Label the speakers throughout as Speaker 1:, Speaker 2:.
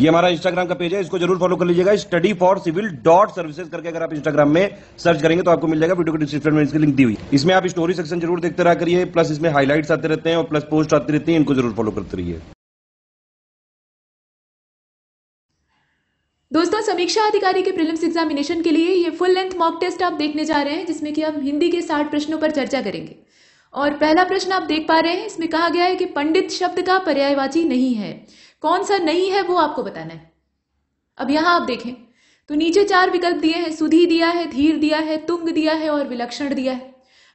Speaker 1: ये हमारा इंस्टाग्राम का पेज है इसको जरूर फॉलो कर लीजिएगा study for civil dot services करके अगर आप इंस्टाग्राम में सर्च करेंगे तो आपको मिल जाएगा वीडियो के डिस्क्रिप्शन में इसकी लिंक दी हुई इसमें आप स्टोरी सेक्शन जरूर देखते रहा करिए प्लस इसमें हाईलाइट्स आते रहते हैं और प्लस पोस्ट आती रहती है इनको जरूर फॉलो करते रहिए दोस्तों समीक्षा अधिकारी के प्रीलिम्स एग्जामिनेशन के लिए ये फुल लेंथ मॉक टेस्ट आप देखने जा रहे हैं जिसमें कि हम हिंदी के साठ प्रश्नों पर चर्चा करेंगे और पहला प्रश्न आप देख पा रहे हैं इसमें कहा गया है कि पंडित शब्द का पर्यायवाची नहीं है कौन सा नहीं है वो आपको बताना है अब यहां आप देखें तो नीचे चार विकल्प दिए हैं सुधी दिया है धीर दिया है तुंग दिया है और विलक्षण दिया है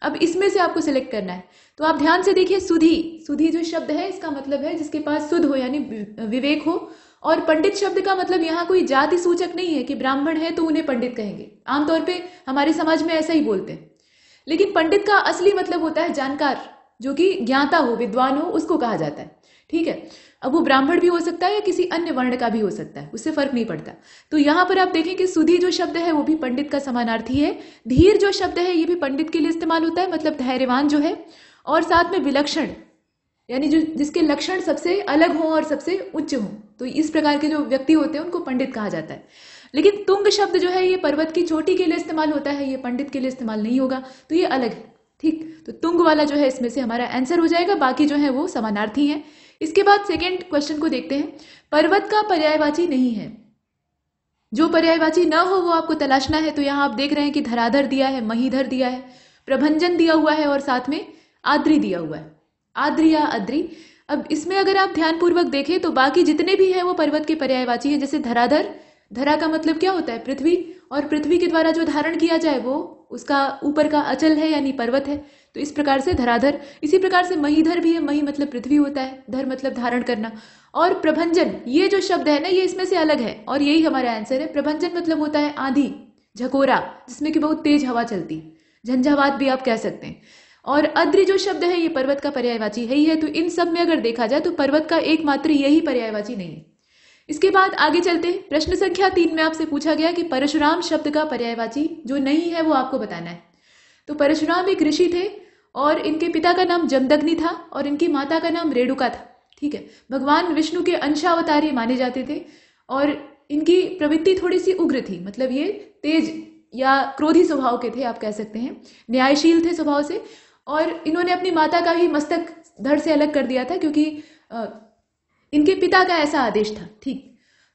Speaker 1: अब इसमें से आपको सिलेक्ट करना है तो आप ध्यान से देखिए सुधी सुधी जो शब्द है इसका मतलब है जिसके पास सुध हो यानी विवेक हो और पंडित शब्द का मतलब यहाँ कोई जाति सूचक नहीं है कि ब्राह्मण है तो उन्हें पंडित कहेंगे आमतौर पर हमारे समाज में ऐसा ही बोलते हैं लेकिन पंडित का असली मतलब होता है जानकार जो कि ज्ञाता हो विद्वान हो उसको कहा जाता है ठीक है अब वो ब्राह्मण भी हो सकता है या किसी अन्य वर्ण का भी हो सकता है उससे फर्क नहीं पड़ता तो यहाँ पर आप देखें कि सुधी जो शब्द है वो भी पंडित का समानार्थी है धीर जो शब्द है ये भी पंडित के लिए इस्तेमाल होता है मतलब धैर्यवान जो है और साथ में विलक्षण यानी जो जिसके लक्षण सबसे अलग हों और सबसे उच्च हों तो इस प्रकार के जो व्यक्ति होते हैं उनको पंडित कहा जाता है लेकिन तुंग शब्द जो है ये पर्वत की चोटी के लिए इस्तेमाल होता है ये पंडित के लिए इस्तेमाल नहीं होगा तो ये अलग है ठीक तो तुंग वाला जो है इसमें से हमारा आंसर हो जाएगा बाकी जो है वो समानार्थी हैं इसके बाद सेकेंड क्वेश्चन को देखते हैं पर्वत का पर्यायवाची नहीं है जो पर्यायवाची न हो वो आपको तलाशना है तो यहाँ आप देख रहे हैं कि धराधर दिया है महीधर दिया है प्रभंजन दिया हुआ है और साथ में आद्री दिया हुआ है आद्री या अद्री अब इसमें अगर आप ध्यानपूर्वक देखें तो बाकी जितने भी हैं वो पर्वत के पर्यायवाची हैं जैसे धराधर धरा का मतलब क्या होता है पृथ्वी और पृथ्वी के द्वारा जो धारण किया जाए वो उसका ऊपर का अचल है यानी पर्वत है तो इस प्रकार से धराधर इसी प्रकार से महीधर भी है मही मतलब पृथ्वी होता है धर मतलब धारण करना और प्रभंजन ये जो शब्द है ना ये इसमें से अलग है और यही हमारा आंसर है प्रभंजन मतलब होता है आंधी झकोरा जिसमें कि बहुत तेज हवा चलती झंझावात भी आप कह सकते हैं और अद्रि जो शब्द है ये पर्वत का पर्यायवाची है ही है तो इन सब में अगर देखा जाए तो पर्वत का एकमात्र यही पर्यायवाची नहीं है इसके बाद आगे चलते हैं प्रश्न संख्या तीन में आपसे पूछा गया कि परशुराम शब्द का पर्यायवाची जो नहीं है वो आपको बताना है तो परशुराम एक ऋषि थे और इनके पिता का नाम जमदग्नि था और इनकी माता का नाम रेणुका था ठीक है भगवान विष्णु के अंशावतारी माने जाते थे और इनकी प्रवृत्ति थोड़ी सी उग्र थी मतलब ये तेज या क्रोधी स्वभाव के थे आप कह सकते हैं न्यायशील थे स्वभाव से और इन्होंने अपनी माता का ही मस्तक धड़ से अलग कर दिया था क्योंकि इनके पिता का ऐसा आदेश था ठीक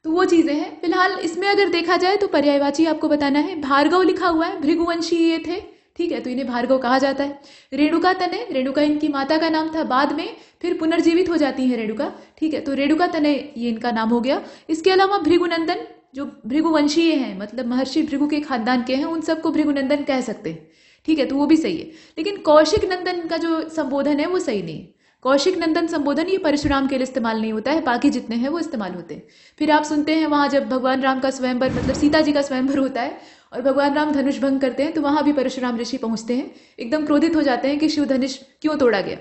Speaker 1: तो वो चीज़ें हैं फिलहाल इसमें अगर देखा जाए तो पर्यायवाची आपको बताना है भार्गव लिखा हुआ है भृगुवंशी ये थे ठीक है तो इन्हें भार्गव कहा जाता है रेणुका तनय रेणुका इनकी माता का नाम था बाद में फिर पुनर्जीवित हो जाती है रेणुका ठीक है तो रेणुका तनय ये इनका नाम हो गया इसके अलावा भृगुनंदन जो भृगुवंशीय हैं मतलब महर्षि भृगु के खानदान के हैं उन सबको भृगुनंदन कह सकते हैं ठीक है तो वो भी सही है लेकिन कौशिक नंदन का जो संबोधन है वो सही नहीं कौशिक नंदन संबोधन ये परशुराम के लिए इस्तेमाल नहीं होता है बाकी जितने हैं वो इस्तेमाल होते हैं फिर आप सुनते हैं वहाँ जब भगवान राम का स्वयंवर मतलब सीता जी का स्वयंवर होता है और भगवान राम धनुष भंग करते हैं तो वहाँ भी परशुराम ऋषि पहुँचते हैं एकदम क्रोधित हो जाते हैं कि शिव धनुष क्यों तोड़ा गया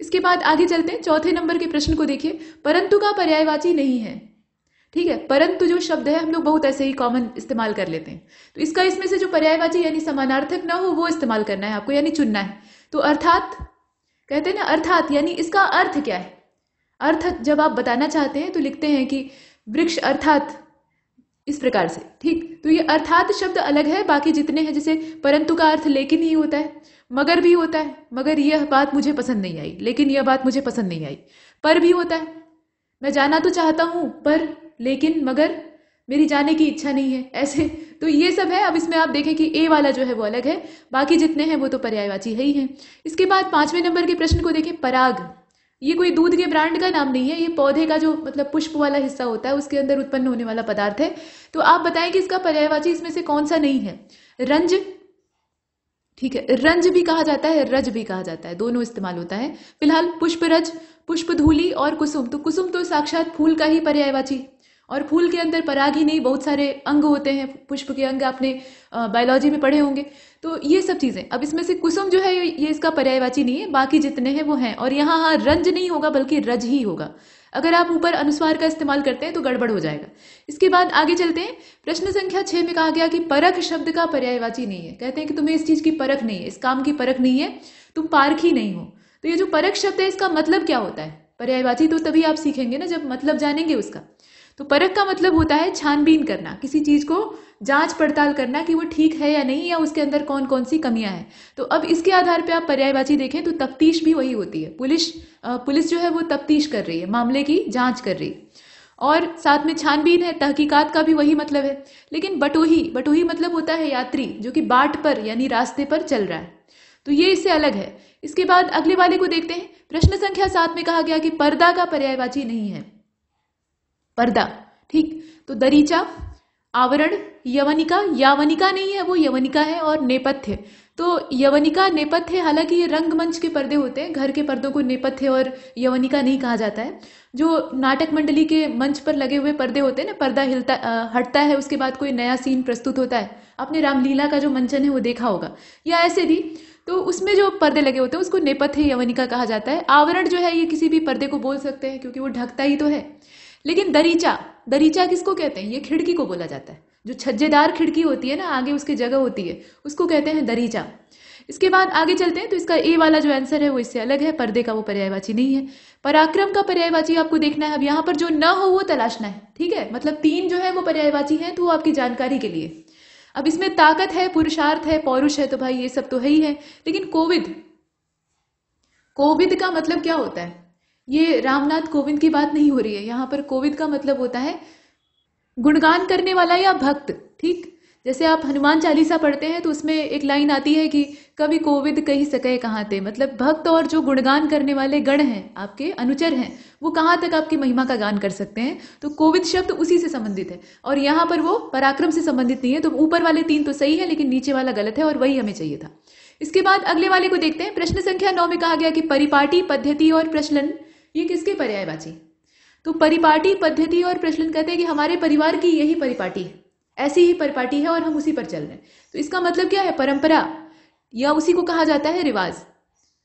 Speaker 1: इसके बाद आगे चलते हैं चौथे नंबर के प्रश्न को देखिए परंतु का पर्यायवाची नहीं है ठीक है परंतु जो शब्द है हम लोग बहुत ऐसे ही कॉमन इस्तेमाल कर लेते हैं तो इसका इसमें से जो पर्यायवाची यानी समानार्थक ना हो वो इस्तेमाल करना है आपको यानी चुनना है तो अर्थात कहते हैं ना अर्थात यानी इसका अर्थ क्या है अर्थ जब आप बताना चाहते हैं तो लिखते हैं कि वृक्ष अर्थात इस प्रकार से ठीक तो ये अर्थात शब्द अलग है बाकी जितने हैं जैसे परंतु का अर्थ लेकिन ही होता है मगर भी होता है मगर यह बात मुझे पसंद नहीं आई लेकिन यह बात मुझे पसंद नहीं आई पर भी होता है मैं जाना तो चाहता हूँ पर लेकिन मगर मेरी जाने की इच्छा नहीं है ऐसे तो ये सब है अब इसमें आप देखें कि ए वाला जो है वो अलग है बाकी जितने हैं वो तो पर्यायवाची है ही है इसके बाद पांचवें नंबर के प्रश्न को देखें पराग ये कोई दूध के ब्रांड का नाम नहीं है ये पौधे का जो मतलब पुष्प वाला हिस्सा होता है उसके अंदर उत्पन्न होने वाला पदार्थ है तो आप बताएं कि इसका पर्यायवाची इसमें से कौन सा नहीं है रंज ठीक है रंज भी कहा जाता है रज भी कहा जाता है दोनों इस्तेमाल होता है फिलहाल पुष्प रज पुष्प धूली और कुसुम तो कुसुम तो साक्षात फूल का ही पर्यायवाची और फूल के अंदर पराग ही नहीं बहुत सारे अंग होते हैं पुष्प के अंग आपने बायोलॉजी में पढ़े होंगे तो ये सब चीज़ें अब इसमें से कुसुम जो है ये इसका पर्यायवाची नहीं है बाकी जितने हैं वो हैं और यहाँ हाँ रंज नहीं होगा बल्कि रज ही होगा अगर आप ऊपर अनुस्वार का इस्तेमाल करते हैं तो गड़बड़ हो जाएगा इसके बाद आगे चलते हैं प्रश्न संख्या छः में कहा गया कि परख शब्द का पर्यायवाची नहीं है कहते हैं कि तुम्हें इस चीज़ की परख नहीं है इस काम की परख नहीं है तुम पार्क ही नहीं हो तो ये जो परख शब्द है इसका मतलब क्या होता है पर्यायवाची तो तभी आप सीखेंगे ना जब मतलब जानेंगे उसका तो परख का मतलब होता है छानबीन करना किसी चीज़ को जांच पड़ताल करना कि वो ठीक है या नहीं या उसके अंदर कौन कौन सी कमियां हैं तो अब इसके आधार पे आप पर्यायवाची देखें तो तफ्तीश भी वही होती है पुलिस पुलिस जो है वो तफ्तीश कर रही है मामले की जांच कर रही है और साथ में छानबीन है तहकीकात का भी वही मतलब है लेकिन बटोही बटोही मतलब होता है यात्री जो कि बाट पर यानी रास्ते पर चल रहा है तो ये इससे अलग है इसके बाद अगले वाले को देखते हैं प्रश्न संख्या सात में कहा गया कि पर्दा का पर्यायवाची नहीं है पर्दा ठीक तो दरीचा आवरण यवनिका यावनिका नहीं है वो यवनिका है और नेपथ्य तो यवनिका नेपथ्य हालांकि ये रंगमंच के पर्दे होते हैं घर के पर्दों को नेपथ्य और यवनिका नहीं कहा जाता है जो नाटक मंडली के मंच पर लगे हुए पर्दे होते हैं ना पर्दा हिलता आ, हटता है उसके बाद कोई नया सीन प्रस्तुत होता है आपने रामलीला का जो मंचन है वो देखा होगा या ऐसे भी तो उसमें जो पर्दे लगे होते हैं उसको नेपथ्य यवनिका कहा जाता है आवरण जो है ये किसी भी पर्दे को बोल सकते हैं क्योंकि वो ढकता ही तो है लेकिन दरीचा दरीचा किसको कहते हैं ये खिड़की को बोला जाता है जो छज्जेदार खिड़की होती है ना आगे उसकी जगह होती है उसको कहते हैं दरीचा इसके बाद आगे चलते हैं तो इसका ए वाला जो आंसर है वो इससे अलग है पर्दे का वो पर्यायवाची नहीं है पराक्रम का पर्यायवाची आपको देखना है अब यहाँ पर जो न हो वो तलाशना है ठीक है मतलब तीन जो है वो पर्यायवाची है तो वो आपकी जानकारी के लिए अब इसमें ताकत है पुरुषार्थ है पौरुष है तो भाई ये सब तो है ही है लेकिन कोविद कोविद का मतलब क्या होता है ये रामनाथ कोविंद की बात नहीं हो रही है यहाँ पर कोविंद का मतलब होता है गुणगान करने वाला या भक्त ठीक जैसे आप हनुमान चालीसा पढ़ते हैं तो उसमें एक लाइन आती है कि कभी कोविद कही सके कहाँ थे मतलब भक्त और जो गुणगान करने वाले गण हैं आपके अनुचर हैं वो कहाँ तक आपकी महिमा का गान कर सकते हैं तो कोविद शब्द उसी से संबंधित है और यहाँ पर वो पराक्रम से संबंधित नहीं है तो ऊपर वाले तीन तो सही है लेकिन नीचे वाला गलत है और वही हमें चाहिए था इसके बाद अगले वाले को देखते हैं प्रश्न संख्या नौ में कहा गया कि परिपाटी पद्धति और प्रचलन ये किसके पर्यायवाची तो परिपाटी पद्धति और प्रचलन कहते हैं कि हमारे परिवार की यही परिपाटी है ऐसी ही परिपाटी है और हम उसी पर चल रहे हैं तो इसका मतलब क्या है परंपरा या उसी को कहा जाता है रिवाज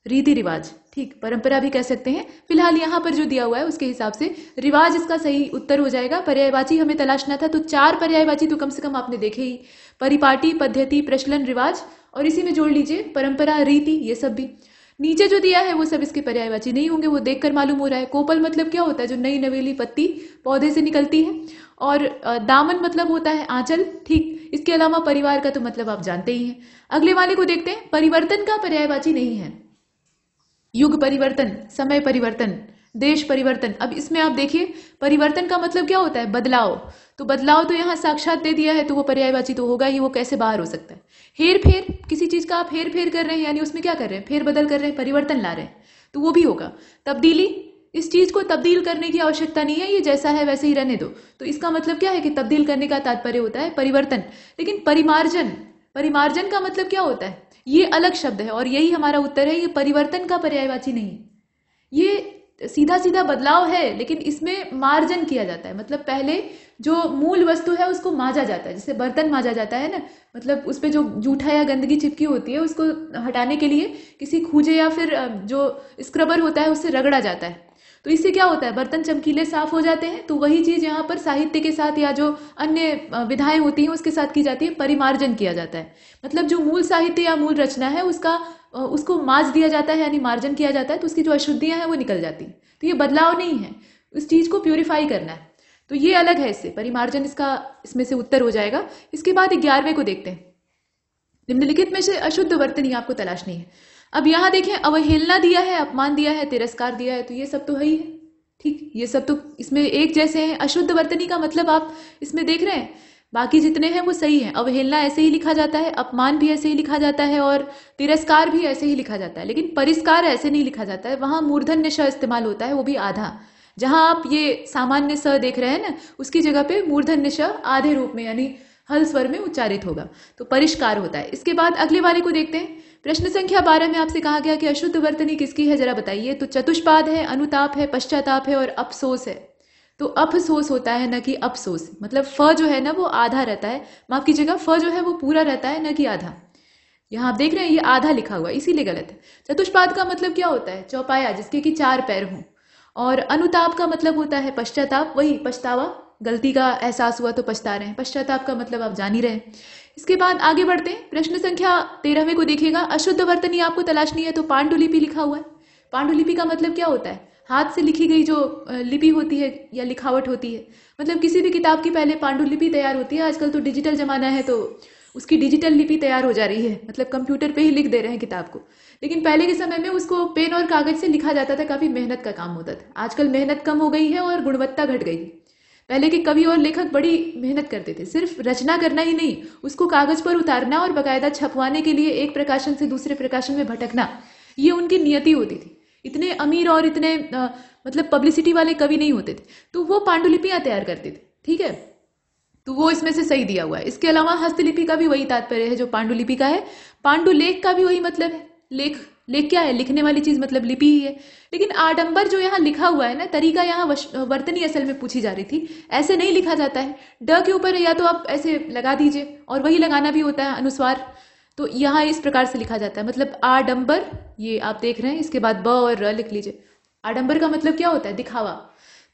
Speaker 1: रीति रिवाज ठीक परंपरा भी कह सकते हैं फिलहाल यहां पर जो दिया हुआ है उसके हिसाब से रिवाज इसका सही उत्तर हो जाएगा पर्यायवाची हमें तलाशना था तो चार पर्यायवाची तो कम से कम आपने देखे ही परिपाटी पद्धति प्रचलन रिवाज और इसी में जोड़ लीजिए परंपरा रीति ये सब भी नीचे जो दिया है वो सब इसके पर्यायवाची नहीं होंगे वो देखकर मालूम हो रहा है कोपल मतलब क्या होता है जो नई नवेली पत्ती पौधे से निकलती है और दामन मतलब होता है आंचल ठीक इसके अलावा परिवार का तो मतलब आप जानते ही हैं अगले वाले को देखते हैं परिवर्तन का पर्यायवाची नहीं है युग परिवर्तन समय परिवर्तन देश परिवर्तन अब इसमें आप देखिए परिवर्तन का मतलब क्या होता है बदलाव तो बदलाव तो यहाँ साक्षात दे दिया है तो वो पर्यायवाची तो होगा ही वो कैसे बाहर हो सकता है हेर फेर किसी चीज़ का आप हेर फेर कर रहे हैं यानी उसमें क्या कर रहे हैं फेर बदल कर रहे हैं परिवर्तन ला रहे हैं तो वो भी होगा तब्दीली इस चीज़ को तब्दील करने की आवश्यकता नहीं है ये जैसा है वैसे ही रहने दो तो इसका मतलब क्या है कि तब्दील करने का तात्पर्य होता है परिवर्तन लेकिन परिमार्जन परिमार्जन का मतलब क्या होता है ये अलग शब्द है और यही हमारा उत्तर है ये परिवर्तन का पर्यायवाची नहीं ये सीधा सीधा बदलाव है लेकिन इसमें मार्जन किया जाता है मतलब पहले जो मूल वस्तु है उसको माजा जाता है जैसे बर्तन माजा जाता है ना मतलब उस पर जो जूठा या गंदगी चिपकी होती है उसको हटाने के लिए किसी खूजे या फिर जो स्क्रबर होता है उससे रगड़ा जाता है तो इससे क्या होता है बर्तन चमकीले साफ हो जाते हैं तो वही चीज़ यहाँ पर साहित्य के साथ या जो अन्य विधाएं होती हैं उसके साथ की जाती है परिमार्जन किया जाता है मतलब जो मूल साहित्य या मूल रचना है उसका उसको माज दिया जाता है यानी मार्जन किया जाता है तो उसकी जो अशुद्धियाँ हैं वो निकल जाती हैं तो ये बदलाव नहीं है उस चीज़ को प्योरीफाई करना है तो ये अलग है इससे परिमार्जन इसका इसमें से उत्तर हो जाएगा इसके बाद ग्यारहवें को देखते हैं निम्नलिखित में से अशुद्ध वर्तनी आपको तलाशनी है अब यहां देखें अवहेलना दिया है अपमान दिया है तिरस्कार दिया है तो ये सब तो है ही है ठीक ये सब तो इसमें एक जैसे हैं अशुद्ध वर्तनी का मतलब आप इसमें देख रहे हैं बाकी जितने हैं वो सही हैं अवहेलना ऐसे ही लिखा जाता है अपमान भी ऐसे ही लिखा जाता है और तिरस्कार भी ऐसे ही लिखा जाता है लेकिन परिस्कार ऐसे नहीं लिखा जाता है वहाँ मूर्धन्य श इस्तेमाल होता है वो भी आधा जहां आप ये सामान्य स देख रहे हैं ना उसकी जगह पे मूर्धन्य स आधे रूप में यानी हल स्वर में उच्चारित होगा तो परिष्कार होता है इसके बाद अगले वाले को देखते हैं प्रश्न संख्या बारह में आपसे कहा गया कि अशुद्ध वर्तनी किसकी है जरा बताइए तो चतुष्पाद है अनुताप है पश्चाताप है और अफसोस है तो अफसोस होता है ना कि अफसोस मतलब फ जो है ना वो आधा रहता है माफ कीजिएगा फ जो है वो पूरा रहता है ना कि आधा यहाँ आप देख रहे हैं ये आधा लिखा हुआ इसीलिए गलत है चतुष्पाद का मतलब क्या होता है चौपाया जिसके कि चार पैर हों और अनुताप का मतलब होता है पश्चाताप वही पछतावा गलती का एहसास हुआ तो पछता रहे हैं पश्चाताप का मतलब आप जान ही रहे इसके बाद आगे बढ़ते हैं प्रश्न संख्या तेरहवें को देखिएगा अशुद्ध वर्तनी आपको तलाशनी है तो पांडुलिपि लिखा हुआ है पांडुलिपि का मतलब क्या होता है हाथ से लिखी गई जो लिपि होती है या लिखावट होती है मतलब किसी भी किताब की पहले पांडुलिपि तैयार होती है आजकल तो डिजिटल ज़माना है तो उसकी डिजिटल लिपि तैयार हो जा रही है मतलब कंप्यूटर पे ही लिख दे रहे हैं किताब को लेकिन पहले के समय में उसको पेन और कागज़ से लिखा जाता था काफ़ी मेहनत का काम होता था आजकल मेहनत कम हो गई है और गुणवत्ता घट गई है पहले के कवि और लेखक बड़ी मेहनत करते थे सिर्फ रचना करना ही नहीं उसको कागज़ पर उतारना और बाकायदा छपवाने के लिए एक प्रकाशन से दूसरे प्रकाशन में भटकना ये उनकी नियति होती थी इतने अमीर और इतने आ, मतलब पब्लिसिटी वाले कवि नहीं होते थे तो वो पांडुलिपियाँ तैयार करते थे ठीक है तो वो इसमें से सही दिया हुआ है इसके अलावा हस्तलिपि का भी वही तात्पर्य है जो पांडुलिपि का है पांडुलेख का भी वही मतलब है लेख लेख क्या है लिखने वाली चीज मतलब लिपि ही है लेकिन आडंबर जो यहाँ लिखा हुआ है ना तरीका यहाँ वर्तनी असल में पूछी जा रही थी ऐसे नहीं लिखा जाता है ड के ऊपर या तो आप ऐसे लगा दीजिए और वही लगाना भी होता है अनुस्वार तो यहाँ इस प्रकार से लिखा जाता है मतलब आडंबर ये आप देख रहे हैं इसके बाद ब और र लिख लीजिए आडंबर का मतलब क्या होता है दिखावा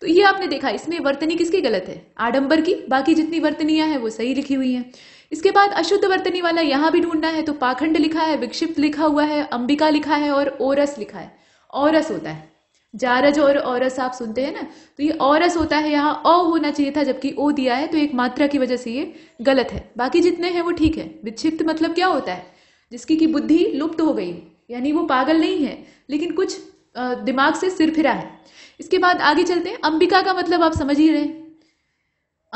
Speaker 1: तो ये आपने देखा इसमें वर्तनी किसकी गलत है आडंबर की बाकी जितनी वर्तनियां हैं वो सही लिखी हुई हैं इसके बाद अशुद्ध वर्तनी वाला यहाँ भी ढूंढना है तो पाखंड लिखा है विक्षिप्त लिखा हुआ है अंबिका लिखा है और ओरस लिखा है औरस होता है जारज और औरस आप सुनते हैं ना तो ये औरस होता है यहाँ अ होना चाहिए था जबकि ओ दिया है तो एक मात्रा की वजह से ये गलत है बाकी जितने हैं वो ठीक है विक्षिप्त मतलब क्या होता है जिसकी की बुद्धि लुप्त हो गई यानी वो पागल नहीं है लेकिन कुछ दिमाग से सिर फिरा है इसके बाद आगे चलते हैं अंबिका का मतलब आप समझ ही रहे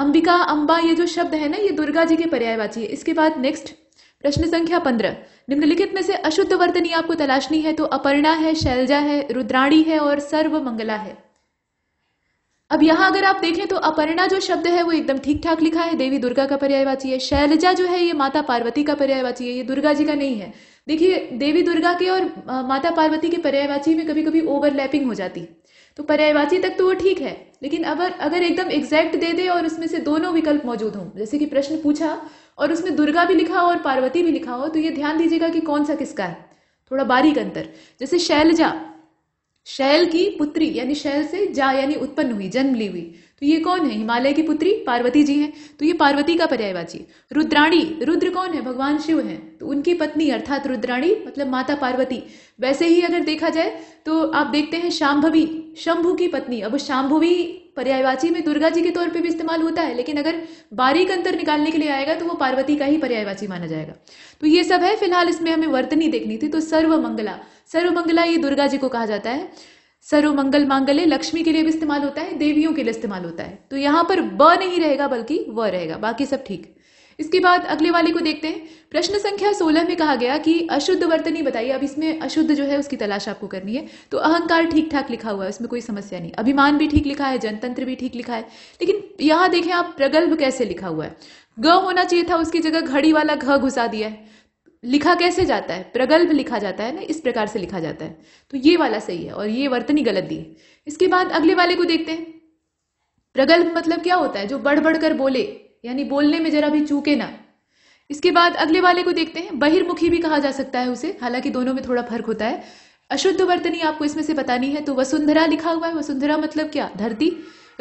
Speaker 1: अंबिका अंबा ये जो शब्द है ना ये दुर्गा जी के पर्यायवाची है इसके बाद नेक्स्ट प्रश्न संख्या पंद्रह निम्नलिखित में से अशुद्ध वर्तनी आपको तलाशनी है तो अपर्णा है शैलजा है रुद्राणी है और सर्व मंगला है अब यहां अगर आप देखें तो अपर्णा जो शब्द है वो एकदम ठीक ठाक लिखा है देवी दुर्गा का पर्यायवाची है शैलजा जो है ये माता पार्वती का पर्यायवाची है ये दुर्गा जी का नहीं है देखिए देवी दुर्गा के और माता पार्वती के पर्यायवाची में कभी कभी ओवरलैपिंग हो जाती है तो पर्यायवाची तक तो वो ठीक है लेकिन अगर अगर एकदम एग्जैक्ट दे दे और उसमें से दोनों विकल्प मौजूद हों जैसे कि प्रश्न पूछा और उसमें दुर्गा भी लिखा हो और पार्वती भी लिखा हो तो ये ध्यान दीजिएगा कि कौन सा किसका है थोड़ा बारीक अंतर जैसे शैलजा शैल की पुत्री यानी शैल से जा यानी उत्पन्न हुई जन्म ली हुई तो ये कौन है हिमालय की पुत्री पार्वती जी हैं तो ये पार्वती का पर्यायवाची रुद्राणी रुद्र कौन है भगवान शिव हैं तो उनकी पत्नी अर्थात रुद्राणी मतलब माता पार्वती वैसे ही अगर देखा जाए तो आप देखते हैं शाम्भवी शंभु की पत्नी अब शाम्भवी पर्यायवाची में दुर्गा जी के तौर पे भी इस्तेमाल होता है लेकिन अगर बारीक अंतर निकालने के लिए आएगा तो वो पार्वती का ही पर्यायवाची माना जाएगा तो ये सब है फिलहाल इसमें हमें वर्तनी देखनी थी तो सर्वमंगला सर्वमंगला ये दुर्गा जी को कहा जाता है सर्व मंगल मांगल्य लक्ष्मी के लिए भी इस्तेमाल होता है देवियों के लिए इस्तेमाल होता है तो यहां पर ब नहीं रहेगा बल्कि व रहेगा बाकी सब ठीक इसके बाद अगले वाले को देखते हैं प्रश्न संख्या सोलह में कहा गया कि अशुद्ध वर्तनी बताइए अब इसमें अशुद्ध जो है उसकी तलाश आपको करनी है तो अहंकार ठीक ठाक लिखा हुआ है उसमें कोई समस्या नहीं अभिमान भी ठीक लिखा है जनतंत्र भी ठीक लिखा है लेकिन यहां देखें आप प्रगल्भ कैसे लिखा हुआ है ग होना चाहिए था उसकी जगह घड़ी वाला घ घुसा दिया है लिखा कैसे जाता है प्रगल्भ लिखा जाता है ना इस प्रकार से लिखा जाता है तो ये वाला सही है और ये वर्तनी गलत दी है इसके बाद अगले वाले को देखते हैं प्रगल्भ मतलब क्या होता है जो बढ़ बढ़ कर बोले यानी बोलने में जरा भी चूके ना इसके बाद अगले वाले को देखते हैं बहिर्मुखी भी कहा जा सकता है उसे हालांकि दोनों में थोड़ा फर्क होता है अशुद्ध वर्तनी आपको इसमें से बतानी है तो वसुंधरा लिखा हुआ है वसुंधरा मतलब क्या धरती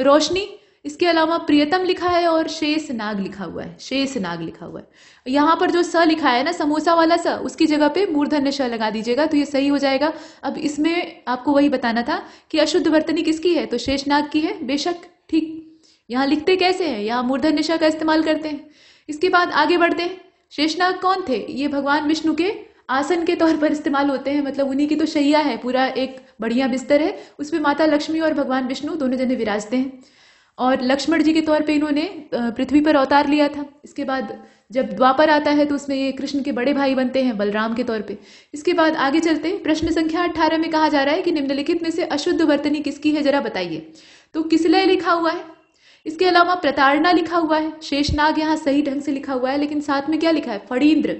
Speaker 1: रोशनी इसके अलावा प्रियतम लिखा है और शेष नाग लिखा हुआ है शेष नाग लिखा हुआ है यहाँ पर जो स लिखा है ना समोसा वाला स उसकी जगह पे मूर्धन्य श लगा दीजिएगा तो ये सही हो जाएगा अब इसमें आपको वही बताना था कि अशुद्ध वर्तनी किसकी है तो शेष नाग की है बेशक ठीक यहाँ लिखते कैसे हैं यहाँ मूर्धन्य श का इस्तेमाल करते हैं इसके बाद आगे बढ़ते हैं शेषनाग कौन थे ये भगवान विष्णु के आसन के तौर पर इस्तेमाल होते हैं मतलब उन्हीं की तो शैया है पूरा एक बढ़िया बिस्तर है उसमें माता लक्ष्मी और भगवान विष्णु दोनों जने विराजते हैं और लक्ष्मण जी के तौर पे इन्होंने पृथ्वी पर अवतार लिया था इसके बाद जब द्वापर आता है तो उसमें ये कृष्ण के बड़े भाई बनते हैं बलराम के तौर पे इसके बाद आगे चलते प्रश्न संख्या अट्ठारह में कहा जा रहा है कि निम्नलिखित में से अशुद्ध वर्तनी किसकी है जरा बताइए तो किसलय लिखा हुआ है इसके अलावा प्रताड़ना लिखा हुआ है शेषनाग यहाँ सही ढंग से लिखा हुआ है लेकिन साथ में क्या लिखा है फड़ीन्द्र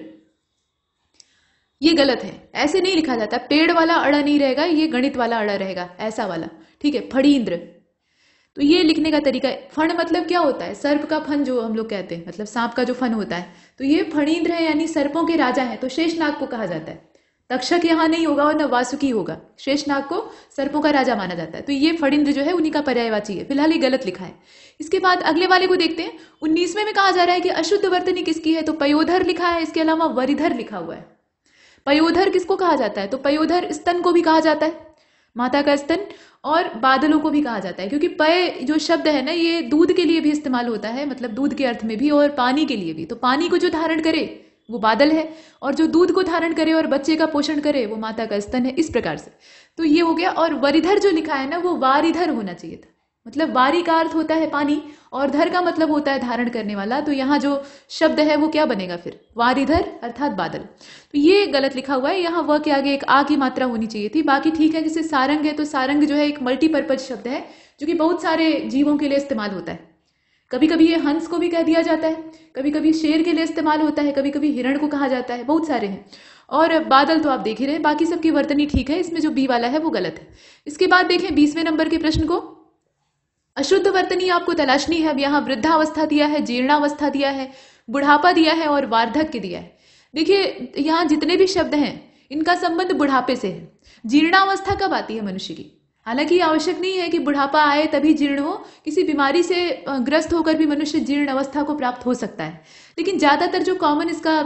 Speaker 1: ये गलत है ऐसे नहीं लिखा जाता पेड़ वाला अड़ा नहीं रहेगा ये गणित वाला अड़ा रहेगा ऐसा वाला ठीक है फड़ीन्द्र तो ये लिखने का तरीका है फण मतलब क्या होता है सर्प का फन जो हम लोग कहते हैं मतलब सांप का जो फन होता है तो ये फणीन्द्र है यानी सर्पों के राजा है तो शेषनाग को कहा जाता है तक्षक यहाँ नहीं होगा और न वासुकी होगा शेषनाग को सर्पों का राजा माना जाता है तो ये फणीन्द्र जो है उन्हीं का पर्यायवाची है फिलहाल ये गलत लिखा है इसके बाद अगले वाले को देखते हैं उन्नीसवें में कहा जा रहा है कि अशुद्ध वर्तनी किसकी है तो पयोधर लिखा है इसके अलावा वरिधर लिखा हुआ है पयोधर किसको कहा जाता है तो पयोधर स्तन को भी कहा जाता है माता का स्तन और बादलों को भी कहा जाता है क्योंकि पय जो शब्द है ना ये दूध के लिए भी इस्तेमाल होता है मतलब दूध के अर्थ में भी और पानी के लिए भी तो पानी को जो धारण करे वो बादल है और जो दूध को धारण करे और बच्चे का पोषण करे वो माता का स्तन है इस प्रकार से तो ये हो गया और वरिधर जो लिखा है ना वो वारिधर होना चाहिए था मतलब वारी का अर्थ होता है पानी और धर का मतलब होता है धारण करने वाला तो यहाँ जो शब्द है वो क्या बनेगा फिर वारीधर अर्थात बादल तो ये गलत लिखा हुआ है यहाँ व के आगे एक आ की मात्रा होनी चाहिए थी बाकी ठीक है जैसे सारंग है तो सारंग जो है एक मल्टीपर्पज शब्द है जो कि बहुत सारे जीवों के लिए इस्तेमाल होता है कभी कभी ये हंस को भी कह दिया जाता है कभी कभी शेर के लिए इस्तेमाल होता है कभी कभी हिरण को कहा जाता है बहुत सारे हैं और बादल तो आप देख ही रहे बाकी सबकी वर्तनी ठीक है इसमें जो बी वाला है वो गलत है इसके बाद देखें बीसवें नंबर के प्रश्न को अशुद्ध वर्तनी आपको तलाशनी है अब यहाँ वृद्धावस्था दिया है जीर्णावस्था दिया है बुढ़ापा दिया है और वार्धक्य दिया है देखिए यहाँ जितने भी शब्द हैं इनका संबंध बुढ़ापे से है जीर्णावस्था कब आती है मनुष्य की हालांकि आवश्यक नहीं है कि बुढ़ापा आए तभी जीर्ण हो किसी बीमारी से ग्रस्त होकर भी मनुष्य जीर्ण अवस्था को प्राप्त हो सकता है लेकिन ज़्यादातर जो कॉमन इसका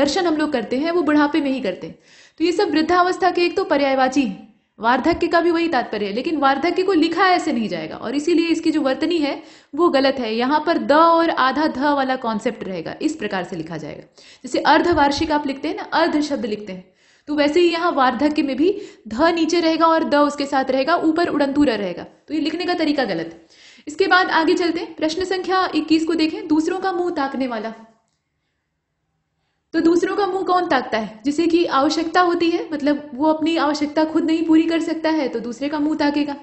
Speaker 1: दर्शन हम लोग करते हैं वो बुढ़ापे में ही करते हैं तो ये सब वृद्धावस्था के एक तो पर्यायवाची है वार्धक्य का भी वही तात्पर्य है लेकिन वार्धक्य को लिखा ऐसे नहीं जाएगा और इसीलिए इसकी जो वर्तनी है वो गलत है यहाँ पर द और आधा ध वाला कॉन्सेप्ट रहेगा इस प्रकार से लिखा जाएगा जैसे अर्धवार्षिक आप लिखते हैं ना अर्ध शब्द लिखते हैं तो वैसे ही यहाँ वार्धक्य में भी ध नीचे रहेगा और द उसके साथ रहेगा ऊपर उड़नतूरा रहेगा तो ये लिखने का तरीका गलत है इसके बाद आगे चलते हैं प्रश्न संख्या इक्कीस को देखें दूसरों का मुंह ताकने वाला तो दूसरों का मुंह कौन ताकता है जिसे कि आवश्यकता होती है मतलब वो अपनी आवश्यकता खुद नहीं पूरी कर सकता है तो दूसरे का मुंह ताकेगा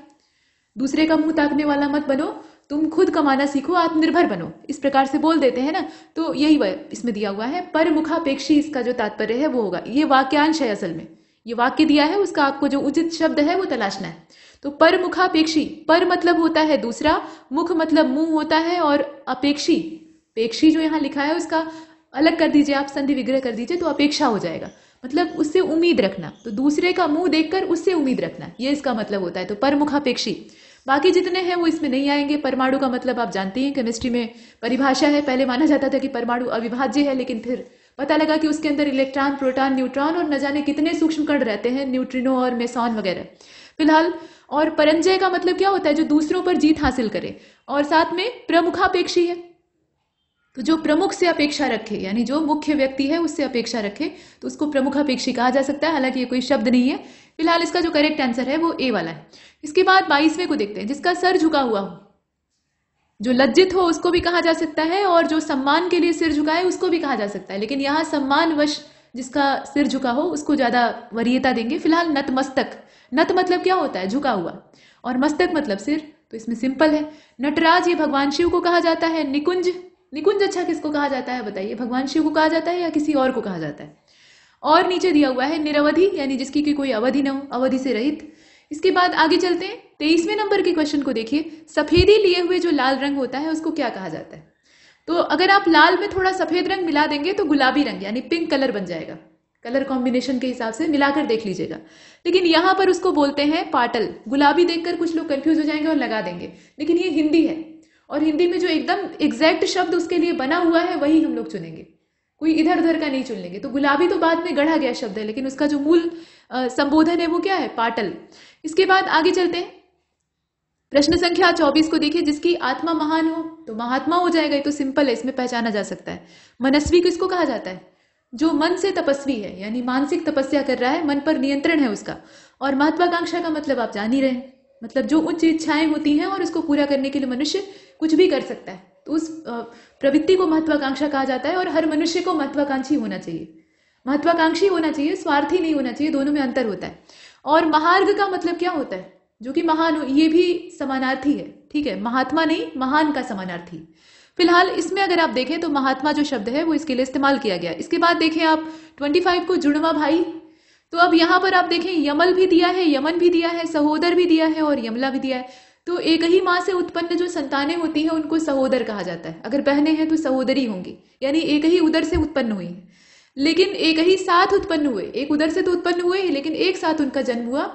Speaker 1: दूसरे का मुंह ताकने वाला मत बनो तुम खुद कमाना सीखो आत्मनिर्भर बनो इस प्रकार से बोल देते हैं ना तो यही इसमें दिया हुआ है पर मुखापेक्षी इसका जो तात्पर्य है वो होगा ये वाक्यांश है असल में ये वाक्य दिया है उसका आपको जो उचित शब्द है वो तलाशना है तो पर मुखापेक्षी पर मतलब होता है दूसरा मुख मतलब मुंह होता है और अपेक्षी पेक्षी जो यहाँ लिखा है उसका अलग कर दीजिए आप संधि विग्रह कर दीजिए तो अपेक्षा हो जाएगा मतलब उससे उम्मीद रखना तो दूसरे का मुंह देखकर उससे उम्मीद रखना ये इसका मतलब होता है तो परमुखापेक्षी बाकी जितने हैं वो इसमें नहीं आएंगे परमाणु का मतलब आप जानते हैं केमिस्ट्री में परिभाषा है पहले माना जाता था कि परमाणु अविभाज्य है लेकिन फिर पता लगा कि उसके अंदर इलेक्ट्रॉन प्रोटॉन न्यूट्रॉन और न जाने कितने सूक्ष्म कण रहते हैं न्यूट्रिनो और मेसॉन वगैरह फिलहाल और परंजय का मतलब क्या होता है जो दूसरों पर जीत हासिल करे और साथ में प्रमुखापेक्षी है तो जो प्रमुख से अपेक्षा रखे यानी जो मुख्य व्यक्ति है उससे अपेक्षा रखे तो उसको प्रमुख अपेक्षी कहा जा सकता है हालांकि ये कोई शब्द नहीं है फिलहाल इसका जो करेक्ट आंसर है वो ए वाला है इसके बाद बाईसवें को देखते हैं जिसका सर झुका हुआ हो जो लज्जित हो उसको भी कहा जा सकता है और जो सम्मान के लिए सिर झुकाए उसको भी कहा जा सकता है लेकिन यहाँ वश जिसका सिर झुका हो उसको ज़्यादा वरीयता देंगे फिलहाल नतमस्तक नत मतलब क्या होता है झुका हुआ और मस्तक मतलब सिर तो इसमें सिंपल है नटराज ये भगवान शिव को कहा जाता है निकुंज निकुंज अच्छा किसको कहा जाता है बताइए भगवान शिव को कहा जाता है या किसी और को कहा जाता है और नीचे दिया हुआ है निरवधि यानी जिसकी की कोई अवधि न हो अवधि से रहित इसके बाद आगे चलते हैं तेईसवें नंबर के क्वेश्चन को देखिए सफेदी लिए हुए जो लाल रंग होता है उसको क्या कहा जाता है तो अगर आप लाल में थोड़ा सफेद रंग मिला देंगे तो गुलाबी रंग यानी पिंक कलर बन जाएगा कलर कॉम्बिनेशन के हिसाब से मिलाकर देख लीजिएगा लेकिन यहां पर उसको बोलते हैं पाटल गुलाबी देखकर कुछ लोग कंफ्यूज हो जाएंगे और लगा देंगे लेकिन ये हिंदी है और हिंदी में जो एकदम एग्जैक्ट शब्द उसके लिए बना हुआ है वही हम लोग चुनेंगे कोई इधर उधर का नहीं चुन लेंगे तो गुलाबी तो बाद में गढ़ा गया शब्द है लेकिन उसका जो मूल संबोधन है वो क्या है पाटल इसके बाद आगे चलते हैं प्रश्न संख्या चौबीस को देखिए जिसकी आत्मा महान हो तो महात्मा हो जाएगा तो सिंपल है इसमें पहचाना जा सकता है मनस्वी किसको कहा जाता है जो मन से तपस्वी है यानी मानसिक तपस्या कर रहा है मन पर नियंत्रण है उसका और महत्वाकांक्षा का मतलब आप जान ही रहे मतलब जो उच्च इच्छाएं होती हैं और उसको पूरा करने के लिए मनुष्य कुछ भी कर सकता है तो उस प्रवृत्ति को महत्वाकांक्षा कहा जाता है और हर मनुष्य को महत्वाकांक्षी होना चाहिए महत्वाकांक्षी होना चाहिए स्वार्थी नहीं होना चाहिए दोनों में अंतर होता है और महार्ग का मतलब क्या होता है जो कि महान ये भी समानार्थी है ठीक है महात्मा नहीं महान का समानार्थी फिलहाल इसमें अगर आप देखें तो महात्मा जो शब्द है वो इसके लिए इस्तेमाल किया गया इसके बाद देखें आप 25 को जुड़वा भाई तो अब यहां पर आप देखें यमल भी दिया है यमन भी दिया है सहोदर भी दिया है और यमला भी दिया है तो एक ही माँ से उत्पन्न जो संतानें होती हैं उनको सहोदर कहा जाता है अगर बहनें हैं तो सहोदरी होंगी यानी एक ही उदर से उत्पन्न हुई है लेकिन एक ही साथ उत्पन्न हुए एक उधर से तो उत्पन्न हुए ही लेकिन एक साथ उनका जन्म हुआ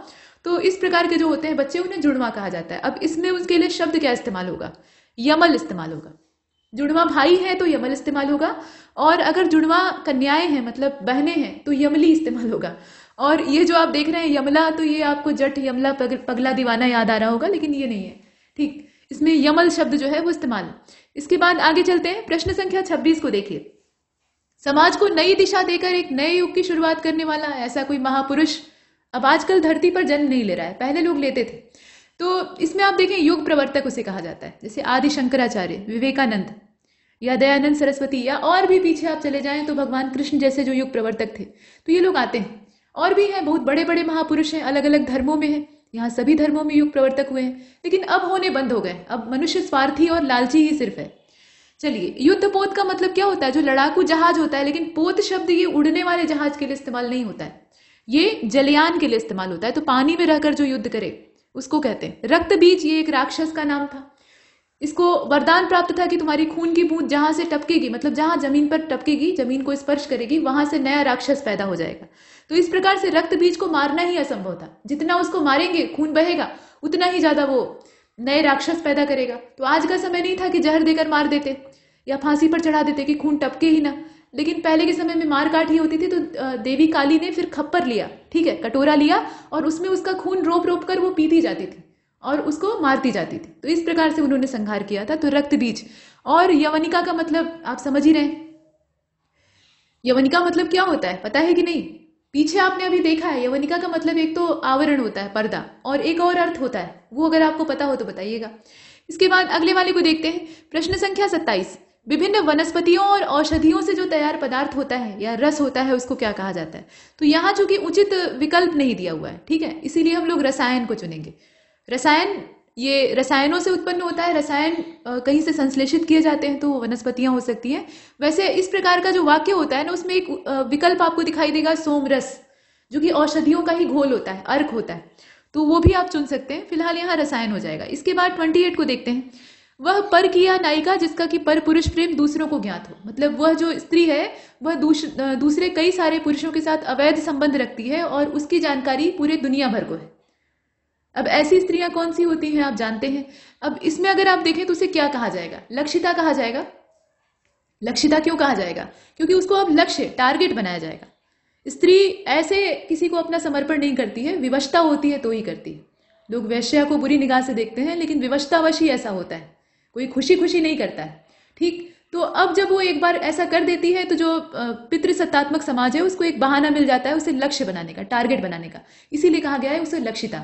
Speaker 1: तो इस प्रकार के जो होते हैं बच्चे उन्हें जुड़वा कहा जाता है अब इसमें उसके लिए शब्द क्या इस्तेमाल होगा यमल इस्तेमाल होगा जुड़वा भाई है तो यमल इस्तेमाल होगा और अगर जुड़वा कन्याएं हैं मतलब बहनें हैं तो यमली इस्तेमाल होगा और ये जो आप देख रहे हैं यमला तो ये आपको जट यमला पगला दीवाना याद आ रहा होगा लेकिन ये नहीं है ठीक इसमें यमल शब्द जो है वो इस्तेमाल इसके बाद आगे चलते हैं प्रश्न संख्या छब्बीस को देखिए समाज को नई दिशा देकर एक नए युग की शुरुआत करने वाला ऐसा कोई महापुरुष अब आजकल धरती पर जन्म नहीं ले रहा है पहले लोग लेते थे तो इसमें आप देखें युग प्रवर्तक उसे कहा जाता है जैसे आदि शंकराचार्य विवेकानंद या दयानंद सरस्वती या और भी पीछे आप चले जाएं तो भगवान कृष्ण जैसे जो युग प्रवर्तक थे तो ये लोग आते हैं और भी हैं बहुत बड़े बड़े महापुरुष हैं अलग अलग धर्मों में हैं यहाँ सभी धर्मों में युग प्रवर्तक हुए हैं लेकिन अब होने बंद हो गए अब मनुष्य स्वार्थी और लालची ही सिर्फ है चलिए युद्ध पोत का मतलब क्या होता है जो लड़ाकू जहाज होता है लेकिन पोत शब्द ये उड़ने वाले जहाज के लिए इस्तेमाल नहीं होता है ये जलयान के लिए इस्तेमाल होता है तो पानी में रहकर जो युद्ध करे उसको कहते हैं रक्त बीज ये एक राक्षस का नाम था इसको वरदान प्राप्त था कि तुम्हारी खून की बूंद जहां से टपकेगी मतलब जहां जमीन पर टपकेगी जमीन को स्पर्श करेगी वहां से नया राक्षस पैदा हो जाएगा तो इस प्रकार से रक्त बीज को मारना ही असंभव था जितना उसको मारेंगे खून बहेगा उतना ही ज्यादा वो नए राक्षस पैदा करेगा तो आज का समय नहीं था कि जहर देकर मार देते या फांसी पर चढ़ा देते कि खून टपके ही ना लेकिन पहले के समय में मार काट ही होती थी तो देवी काली ने फिर खप्पर लिया ठीक है कटोरा लिया और उसमें उसका खून रोप रोप कर वो पीती जाती थी और उसको मारती जाती थी तो इस प्रकार से उन्होंने संहार किया था तो रक्त बीज और यवनिका का मतलब आप समझ ही रहे यवनिका मतलब क्या होता है पता है कि नहीं पीछे आपने अभी देखा है यवनिका का मतलब एक तो आवरण होता है पर्दा और एक और अर्थ होता है वो अगर आपको पता हो तो बताइएगा इसके बाद अगले वाले को देखते हैं प्रश्न संख्या सत्ताईस विभिन्न वनस्पतियों और औषधियों से जो तैयार पदार्थ होता है या रस होता है उसको क्या कहा जाता है तो यहाँ चूंकि उचित विकल्प नहीं दिया हुआ है ठीक है इसीलिए हम लोग रसायन को चुनेंगे रसायन ये रसायनों से उत्पन्न होता है रसायन कहीं से संश्लेषित किए जाते हैं तो वनस्पतियाँ हो सकती हैं वैसे इस प्रकार का जो वाक्य होता है ना उसमें एक विकल्प आपको दिखाई देगा सोमरस जो कि औषधियों का ही घोल होता है अर्क होता है तो वो भी आप चुन सकते हैं फिलहाल यहाँ रसायन हो जाएगा इसके बाद ट्वेंटी एट को देखते हैं वह पर किया नायिका जिसका कि पर पुरुष प्रेम दूसरों को ज्ञात हो मतलब वह जो स्त्री है वह दूसरे कई सारे पुरुषों के साथ अवैध संबंध रखती है और उसकी जानकारी पूरे दुनिया भर को है अब ऐसी स्त्रियां कौन सी होती हैं आप जानते हैं अब इसमें अगर आप देखें तो उसे क्या कहा जाएगा लक्षिता कहा जाएगा लक्षिता क्यों कहा जाएगा क्योंकि उसको अब लक्ष्य टारगेट बनाया जाएगा स्त्री ऐसे किसी को अपना समर्पण नहीं करती है विवशता होती है तो ही करती है लोग वैश्या को बुरी निगाह से देखते हैं लेकिन विवशतावश ही ऐसा होता है कोई खुशी खुशी नहीं करता है ठीक तो अब जब वो एक बार ऐसा कर देती है तो जो पितृसत्तात्मक समाज है उसको एक बहाना मिल जाता है उसे लक्ष्य बनाने का टारगेट बनाने का इसीलिए कहा गया है उसे लक्षिता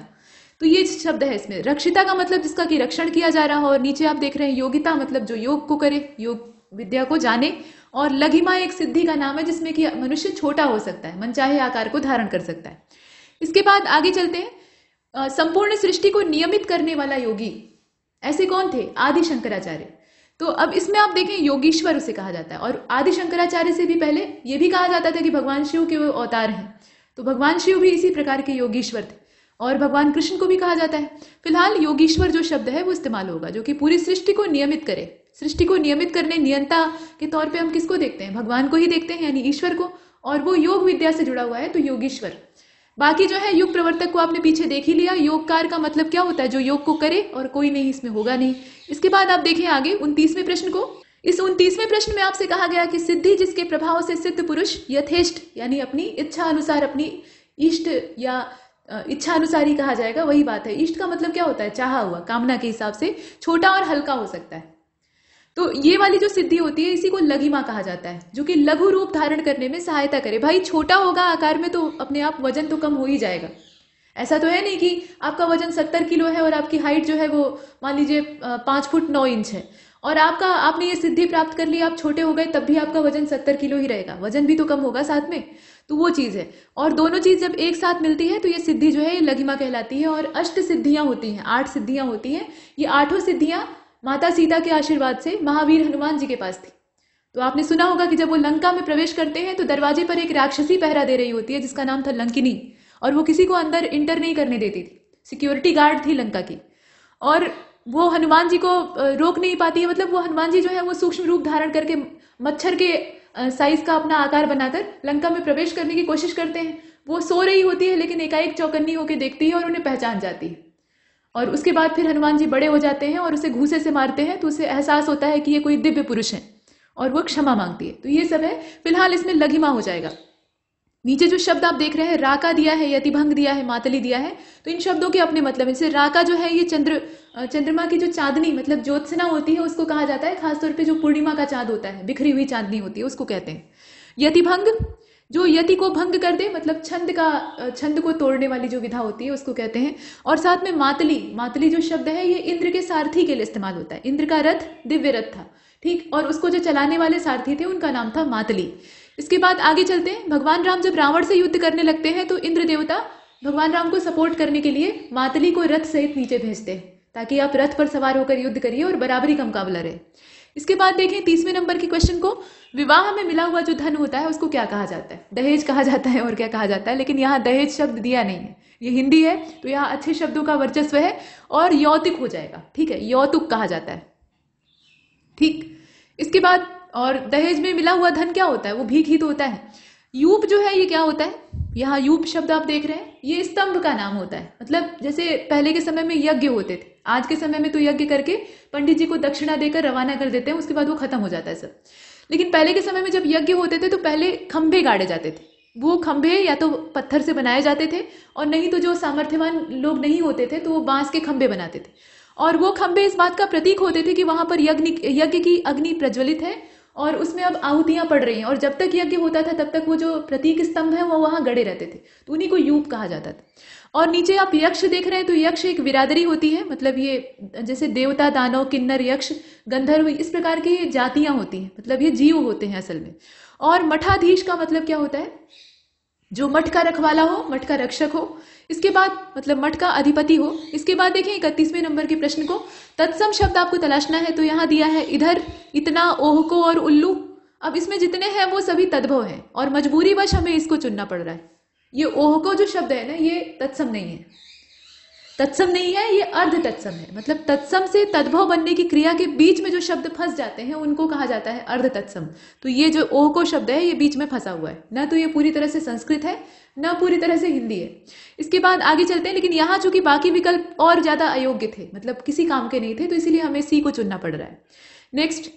Speaker 1: तो ये शब्द है इसमें रक्षिता का मतलब जिसका कि रक्षण किया जा रहा हो और नीचे आप देख रहे हैं योगिता मतलब जो योग को करे योग विद्या को जाने और लघिमा एक सिद्धि का नाम है जिसमें कि मनुष्य छोटा हो सकता है मनचाहे आकार को धारण कर सकता है इसके बाद आगे चलते हैं संपूर्ण सृष्टि को नियमित करने वाला योगी ऐसे कौन थे आदि शंकराचार्य तो अब इसमें आप देखें योगीश्वर उसे कहा जाता है और आदि शंकराचार्य से भी पहले यह भी कहा जाता था कि भगवान शिव के वो अवतार हैं तो भगवान शिव भी इसी प्रकार के योगीश्वर थे और भगवान कृष्ण को भी कहा जाता है फिलहाल योगीश्वर जो शब्द है वो इस्तेमाल होगा जो कि पूरी सृष्टि को नियमित करे सृष्टि को नियमित करने नियंता के तौर पे हम किसको देखते हैं भगवान को ही देखते हैं यानी ईश्वर को और वो योग विद्या से जुड़ा हुआ है तो योगीश्वर बाकी जो है योग प्रवर्तक को आपने पीछे देख ही लिया योगकार का मतलब क्या होता है जो योग को करे और कोई नहीं इसमें होगा नहीं इसके बाद आप देखें आगे उनतीसवें प्रश्न को इस उनतीसवें प्रश्न में आपसे कहा गया कि सिद्धि जिसके प्रभाव से सिद्ध पुरुष यथेष्ट यानी अपनी इच्छा अनुसार अपनी इष्ट या इच्छा अनुसार ही कहा जाएगा वही बात है इष्ट का मतलब क्या होता है चाहा हुआ कामना के हिसाब से छोटा और हल्का हो सकता है तो ये वाली जो सिद्धि होती है इसी को लघिमा कहा जाता है जो कि लघु रूप धारण करने में सहायता करे भाई छोटा होगा आकार में तो अपने आप वजन तो कम हो ही जाएगा ऐसा तो है नहीं कि आपका वजन सत्तर किलो है और आपकी हाइट जो है वो मान लीजिए पांच फुट नौ इंच है और आपका आपने ये सिद्धि प्राप्त कर ली आप छोटे हो गए तब भी आपका वजन सत्तर किलो ही रहेगा वजन भी तो कम होगा साथ में तो वो चीज़ है और दोनों चीज़ जब एक साथ मिलती है तो ये सिद्धि जो है ये लघिमा कहलाती है और अष्ट सिद्धियां होती हैं आठ सिद्धियां होती हैं ये आठों सिद्धियां माता सीता के आशीर्वाद से महावीर हनुमान जी के पास थी तो आपने सुना होगा कि जब वो लंका में प्रवेश करते हैं तो दरवाजे पर एक राक्षसी पहरा दे रही होती है जिसका नाम था लंकिनी और वो किसी को अंदर इंटर नहीं करने देती थी सिक्योरिटी गार्ड थी लंका की और वो हनुमान जी को रोक नहीं पाती है मतलब वो हनुमान जी जो है वो सूक्ष्म रूप धारण करके मच्छर के साइज का अपना आकार बनाकर लंका में प्रवेश करने की कोशिश करते हैं वो सो रही होती है लेकिन एकाएक चौकन्नी होकर देखती है और उन्हें पहचान जाती है और उसके बाद फिर हनुमान जी बड़े हो जाते हैं और उसे घूसे से मारते हैं तो उसे एहसास होता है कि ये कोई दिव्य पुरुष है और वो क्षमा मांगती है तो ये सब है फिलहाल इसमें लघिमा हो जाएगा नीचे जो शब्द आप देख रहे हैं राका दिया है यति भंग दिया है मातली दिया है तो इन शब्दों के अपने मतलब इनसे राका जो है ये चंद्र चंद्रमा की जो चांदनी मतलब ज्योत्सना होती है उसको कहा जाता है खासतौर पे जो पूर्णिमा का चांद होता है बिखरी हुई चांदनी होती है उसको कहते हैं यति भंग जो यति को भंग कर दे मतलब छंद का छंद को तोड़ने वाली जो विधा होती है उसको कहते हैं और साथ में मातली मातली जो शब्द है ये इंद्र के सारथी के लिए इस्तेमाल होता है इंद्र का रथ दिव्य रथ था ठीक और उसको जो चलाने वाले सारथी थे उनका नाम था मातली इसके बाद आगे चलते हैं भगवान राम जब रावण से युद्ध करने लगते हैं तो इंद्र देवता भगवान राम को सपोर्ट करने के लिए मातली को रथ सहित नीचे भेजते हैं ताकि आप रथ पर सवार होकर युद्ध करिए और बराबरी का मुकाबला रहे इसके बाद देखें तीसवें नंबर के क्वेश्चन को विवाह में मिला हुआ जो धन होता है उसको क्या कहा जाता है दहेज कहा जाता है और क्या कहा जाता है लेकिन यहाँ दहेज शब्द दिया नहीं है ये हिंदी है तो यहाँ अच्छे शब्दों का वर्चस्व है और यौतिक हो जाएगा ठीक है यौतुक कहा जाता है ठीक इसके बाद और दहेज में मिला हुआ धन क्या होता है वो भीख ही तो होता है यूप जो है ये क्या होता है यहाँ यूप शब्द आप देख रहे हैं ये स्तंभ का नाम होता है मतलब जैसे पहले के समय में यज्ञ होते थे आज के समय में तो यज्ञ करके पंडित जी को दक्षिणा देकर रवाना कर देते हैं उसके बाद वो खत्म हो जाता है सब लेकिन पहले के समय में जब यज्ञ होते थे तो पहले खंभे गाड़े जाते थे वो खंभे या तो पत्थर से बनाए जाते थे और नहीं तो जो सामर्थ्यवान लोग नहीं होते थे तो वो बांस के खंभे बनाते थे और वो खंभे इस बात का प्रतीक होते थे कि वहाँ पर यज्ञ यज्ञ की अग्नि प्रज्वलित है और उसमें अब आहुतियाँ पड़ रही हैं और जब तक यज्ञ होता था तब तक वो जो प्रतीक स्तंभ है वो वहाँ गड़े रहते थे तो उन्हीं को यूप कहा जाता था और नीचे आप यक्ष देख रहे हैं तो यक्ष एक बिरादरी होती है मतलब ये जैसे देवता दानव किन्नर यक्ष गंधर्व इस प्रकार की जातियाँ होती हैं मतलब ये जीव होते हैं असल में और मठाधीश का मतलब क्या होता है जो मठ का रखवाला हो मठ का रक्षक हो इसके बाद मतलब मठ का अधिपति हो इसके बाद देखिए इकतीसवें नंबर के प्रश्न को तत्सम शब्द आपको तलाशना है तो यहाँ दिया है इधर इतना ओह को और उल्लू अब इसमें जितने हैं वो सभी तद्भव हैं और मजबूरी वश हमें इसको चुनना पड़ रहा है ये ओह को जो शब्द है ना ये तत्सम नहीं है तत्सम नहीं है ये अर्ध तत्सम है मतलब तत्सम से तद्भव बनने की क्रिया के बीच में जो शब्द फंस जाते हैं उनको कहा जाता है अर्ध तत्सम तो ये जो ओ को शब्द है ये बीच में फंसा हुआ है ना तो ये पूरी तरह से संस्कृत है ना पूरी तरह से हिंदी है इसके बाद आगे चलते हैं लेकिन यहाँ चूंकि बाकी विकल्प और ज़्यादा अयोग्य थे मतलब किसी काम के नहीं थे तो इसीलिए हमें सी को चुनना पड़ रहा है नेक्स्ट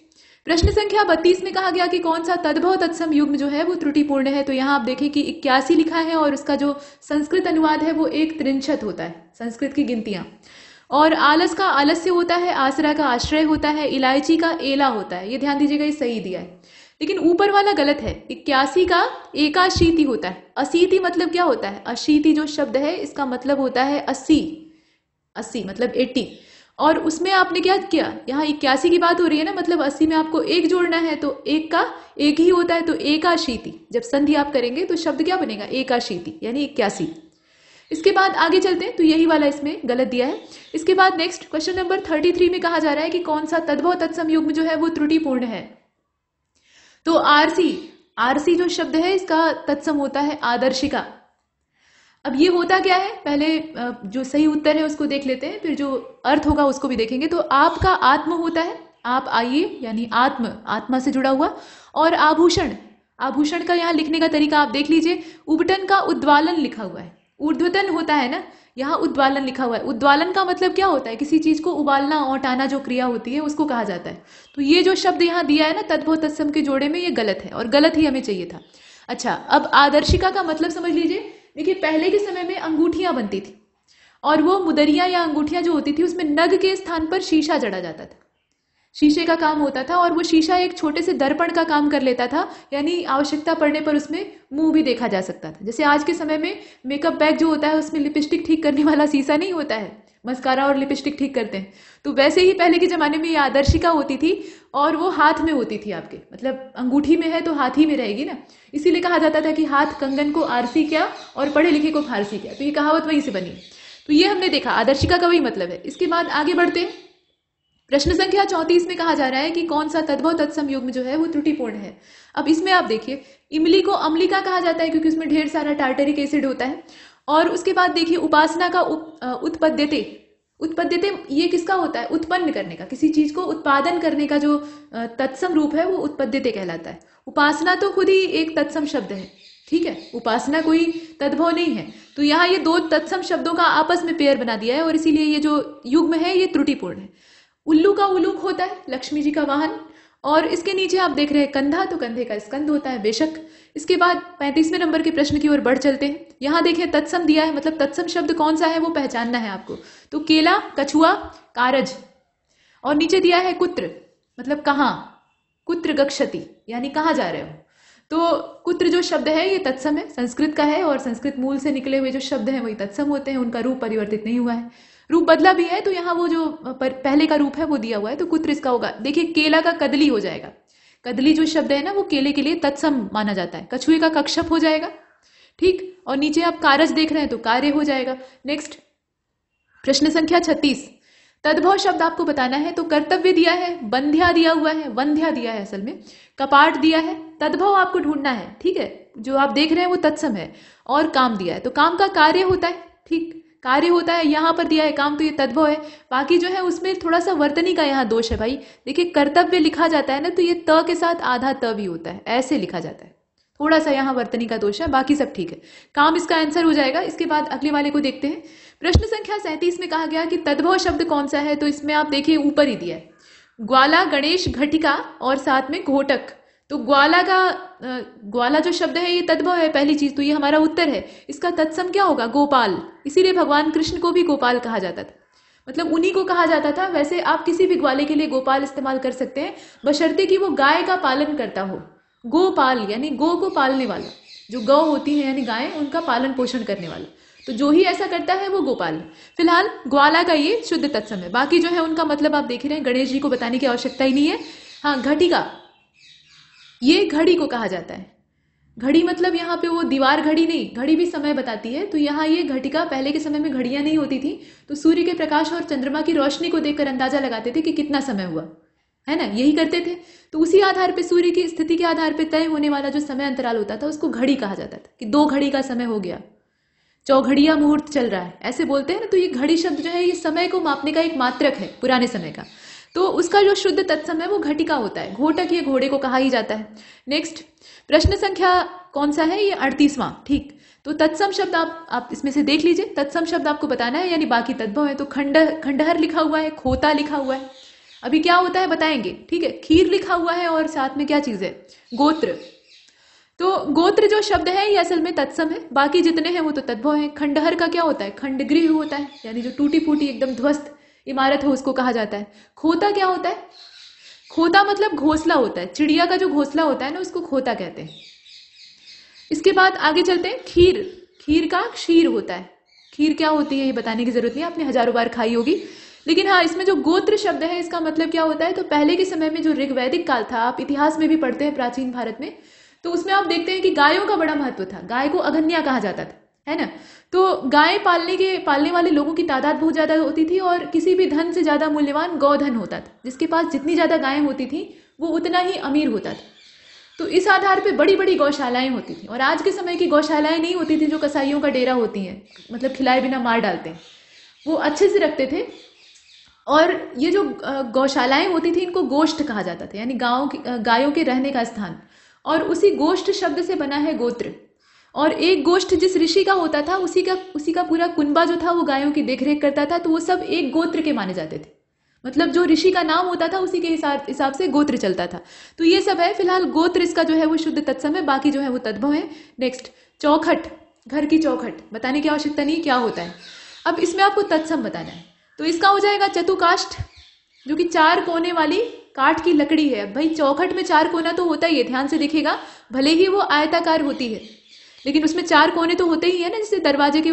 Speaker 1: प्रश्न संख्या बत्तीस में कहा गया कि कौन सा तद्भव तत्सम युग्म जो है वो त्रुटिपूर्ण है तो यहाँ आप देखें कि इक्यासी लिखा है और उसका जो संस्कृत अनुवाद है वो एक त्रिंशत होता है संस्कृत की गिनतियाँ और आलस का आलस्य होता है आसरा का आश्रय होता है इलायची का एला होता है ये ध्यान दीजिएगा ये सही दिया है लेकिन ऊपर वाला गलत है इक्यासी का एकाशीति होता है अशीति मतलब क्या होता है अशीति जो शब्द है इसका मतलब होता है अस्सी अस्सी मतलब एट्टी और उसमें आपने क्या किया यहाँ इक्यासी की बात हो रही है ना मतलब अस्सी में आपको एक जोड़ना है तो एक का एक ही होता है तो एकाशीति जब संधि आप करेंगे तो शब्द क्या बनेगा एकाशीति यानी इक्यासी इसके बाद आगे चलते हैं तो यही वाला इसमें गलत दिया है इसके बाद next question number thirty three में कहा जा रहा है कि कौन सा तद्भव तत्सम युग्म जो है वो त्रुटिपूर्ण है तो आरसी आरसी जो शब्द है इसका तत्सम होता है आदर्शिका अब ये होता क्या है पहले जो सही उत्तर है उसको देख लेते हैं फिर जो अर्थ होगा उसको भी देखेंगे तो आपका आत्म होता है आप आइए यानी आत्म आत्मा से जुड़ा हुआ और आभूषण आभूषण का यहाँ लिखने का तरीका आप देख लीजिए उबटन का उद्वालन लिखा हुआ है ऊर्ध्वतन होता है ना यहाँ उद्वालन लिखा हुआ है उद्वालन का मतलब क्या होता है किसी चीज़ को उबालना औटाना जो क्रिया होती है उसको कहा जाता है तो ये जो शब्द यहाँ दिया है ना तद्भव तत्सम के जोड़े में ये गलत है और गलत ही हमें चाहिए था अच्छा अब आदर्शिका का मतलब समझ लीजिए देखिए पहले के समय में अंगूठियां बनती थी और वो मुदरिया या अंगूठियां जो होती थी उसमें नग के स्थान पर शीशा जड़ा जाता था शीशे का काम होता था और वो शीशा एक छोटे से दर्पण का काम कर लेता था यानी आवश्यकता पड़ने पर उसमें मुंह भी देखा जा सकता था जैसे आज के समय में मेकअप बैग जो होता है उसमें लिपस्टिक ठीक करने वाला शीशा नहीं होता है मस्कारा और लिपस्टिक ठीक करते हैं तो वैसे ही पहले के ज़माने में ये आदर्शिका होती थी और वो हाथ में होती थी आपके मतलब अंगूठी में है तो हाथ ही में रहेगी ना इसीलिए कहा जाता था कि हाथ कंगन को आरसी क्या और पढ़े लिखे को फारसी क्या तो ये कहावत वहीं से बनी तो ये हमने देखा आदर्शिका का वही मतलब है इसके बाद आगे बढ़ते हैं प्रश्न संख्या चौंतीस में कहा जा रहा है कि कौन सा तद्भव तत्सम युग्म जो है वो त्रुटिपूर्ण है अब इसमें आप देखिए इमली को अम्लिका कहा जाता है क्योंकि उसमें ढेर सारा टार्टरिक एसिड होता है और उसके बाद देखिए उपासना का उत्पद्यते उत्पद्यते ये किसका होता है उत्पन्न करने का किसी चीज को उत्पादन करने का जो तत्सम रूप है वो उत्पद्यते कहलाता है उपासना तो खुद ही एक तत्सम शब्द है ठीक है उपासना कोई तद्भव नहीं है तो यहाँ ये दो तत्सम शब्दों का आपस में पेयर बना दिया है और इसीलिए ये जो युग्म है ये त्रुटिपूर्ण है उल्लू का उलूक होता है लक्ष्मी जी का वाहन और इसके नीचे आप देख रहे हैं कंधा तो कंधे का स्कंद होता है बेशक इसके बाद पैंतीसवें नंबर के प्रश्न की ओर बढ़ चलते हैं यहाँ देखिए तत्सम दिया है मतलब तत्सम शब्द कौन सा है वो पहचानना है आपको तो केला कछुआ कारज और नीचे दिया है कुत्र मतलब कहाँ कुत्र गक्षति यानी कहाँ जा रहे हो तो कुत्र जो शब्द है ये तत्सम है संस्कृत का है और संस्कृत मूल से निकले हुए जो शब्द हैं वही तत्सम होते हैं उनका रूप परिवर्तित नहीं हुआ है रूप बदला भी है तो यहाँ वो जो पहले का रूप है वो दिया हुआ है तो कुत्र इसका होगा देखिए केला का कदली हो जाएगा कदली जो शब्द है ना वो केले के लिए तत्सम माना जाता है कछुए का कक्षप हो जाएगा ठीक और नीचे आप कारज देख रहे हैं तो कार्य हो जाएगा नेक्स्ट प्रश्न संख्या छत्तीस तद्भव शब्द आपको बताना है तो कर्तव्य दिया है बंध्या दिया हुआ है वंध्या दिया है असल में कपाट दिया है तद्भव आपको ढूंढना है ठीक है जो आप देख रहे हैं वो तत्सम है और काम दिया है तो काम का कार्य होता है ठीक कार्य होता है यहाँ पर दिया है काम तो ये तद्भव है बाकी जो है उसमें थोड़ा सा वर्तनी का यहाँ दोष है भाई देखिए कर्तव्य लिखा जाता है ना तो ये त के साथ आधा त भी होता है ऐसे लिखा जाता है थोड़ा सा यहाँ वर्तनी का दोष है बाकी सब ठीक है काम इसका आंसर हो जाएगा इसके बाद अगले वाले को देखते हैं प्रश्न संख्या सैंतीस में कहा गया कि तद्भव शब्द कौन सा है तो इसमें आप देखिए ऊपर ही दिया है ग्वाला गणेश घटिका और साथ में घोटक तो ग्वाला का ग्वाला जो शब्द है ये तद्भव है पहली चीज तो ये हमारा उत्तर है इसका तत्सम क्या होगा गोपाल इसीलिए भगवान कृष्ण को भी गोपाल कहा जाता था मतलब उन्हीं को कहा जाता था वैसे आप किसी भी ग्वाले के लिए गोपाल इस्तेमाल कर सकते हैं बशर्ते कि वो गाय का पालन करता हो गोपाल यानी गो को पालने वाला जो गौ होती है यानी गायें उनका पालन पोषण करने वाला तो जो ही ऐसा करता है वो गोपाल फिलहाल ग्वाला का ये शुद्ध तत्सम है बाकी जो है उनका मतलब आप देख रहे हैं गणेश जी को बताने की आवश्यकता ही नहीं है हाँ घटिका ये घड़ी को कहा जाता है घड़ी मतलब यहाँ पे वो दीवार घड़ी नहीं घड़ी भी समय बताती है तो यहाँ ये घटिका पहले के समय में घड़ियाँ नहीं होती थी तो सूर्य के प्रकाश और चंद्रमा की रोशनी को देखकर अंदाजा लगाते थे कि कितना समय हुआ है ना यही करते थे तो उसी आधार पे सूर्य की स्थिति के आधार पे तय होने वाला जो समय अंतराल होता था उसको घड़ी कहा जाता था कि दो घड़ी का समय हो गया चौघड़िया मुहूर्त चल रहा है ऐसे बोलते हैं ना तो ये घड़ी शब्द जो है ये समय को मापने का एक मात्रक है पुराने समय का तो उसका जो शुद्ध तत्सम है वो घटिका होता है घोटक ये घोड़े को कहा ही जाता है नेक्स्ट प्रश्न संख्या कौन सा है ये अड़तीसवां ठीक तो तत्सम शब्द आप आप इसमें से देख लीजिए तत्सम शब्द आपको बताना है यानी बाकी तद्भव है तो खंड खंडहर लिखा हुआ है खोता लिखा हुआ है अभी क्या होता है बताएंगे ठीक है खीर लिखा हुआ है और साथ में क्या चीज़ है गोत्र तो गोत्र जो शब्द है ये असल में तत्सम है बाकी जितने हैं वो तो तद्भव है खंडहर का क्या होता है खंडगृह होता है यानी जो टूटी फूटी एकदम ध्वस्त इमारत हो उसको कहा जाता है खोता क्या होता है खोता मतलब घोसला होता है चिड़िया का जो घोसला होता है ना उसको खोता कहते हैं इसके बाद आगे चलते हैं खीर खीर का क्षीर होता है खीर क्या होती है ये बताने की जरूरत नहीं आपने हजारों बार खाई होगी लेकिन हाँ इसमें जो गोत्र शब्द है इसका मतलब क्या होता है तो पहले के समय में जो ऋग्वैदिक काल था आप इतिहास में भी पढ़ते हैं प्राचीन भारत में तो उसमें आप देखते हैं कि गायों का बड़ा महत्व था गाय को अघन्या कहा जाता था है ना तो गाय पालने के पालने वाले लोगों की तादाद बहुत ज़्यादा होती थी और किसी भी धन से ज़्यादा मूल्यवान गौधन होता था जिसके पास जितनी ज़्यादा गायें होती थी वो उतना ही अमीर होता था तो इस आधार पे बड़ी बड़ी गौशालाएं होती थी और आज के समय की गौशालाएं नहीं होती थी जो कसाईयों का डेरा होती हैं मतलब खिलाए बिना मार डालते हैं वो अच्छे से रखते थे और ये जो गौशालाएं होती थी इनको गोष्ठ कहा जाता था यानी गाँव गायों के रहने का स्थान और उसी गोष्ठ शब्द से बना है गोत्र और एक गोष्ठ जिस ऋषि का होता था उसी का उसी का पूरा कुनबा जो था वो गायों की देखरेख करता था तो वो सब एक गोत्र के माने जाते थे मतलब जो ऋषि का नाम होता था उसी के हिसाब हिसाब से गोत्र चलता था तो ये सब है फिलहाल गोत्र इसका जो है वो शुद्ध तत्सम है बाकी जो है वो तद्भव है नेक्स्ट चौखट घर की चौखट बताने की आवश्यकता नहीं क्या होता है अब इसमें आपको तत्सम बताना है तो इसका हो जाएगा चतुकाष्ठ जो कि चार कोने वाली काठ की लकड़ी है भाई चौखट में चार कोना तो होता ही है ध्यान से देखेगा भले ही वो आयताकार होती है लेकिन उसमें चार कोने तो होते ही है ना जैसे दरवाजे के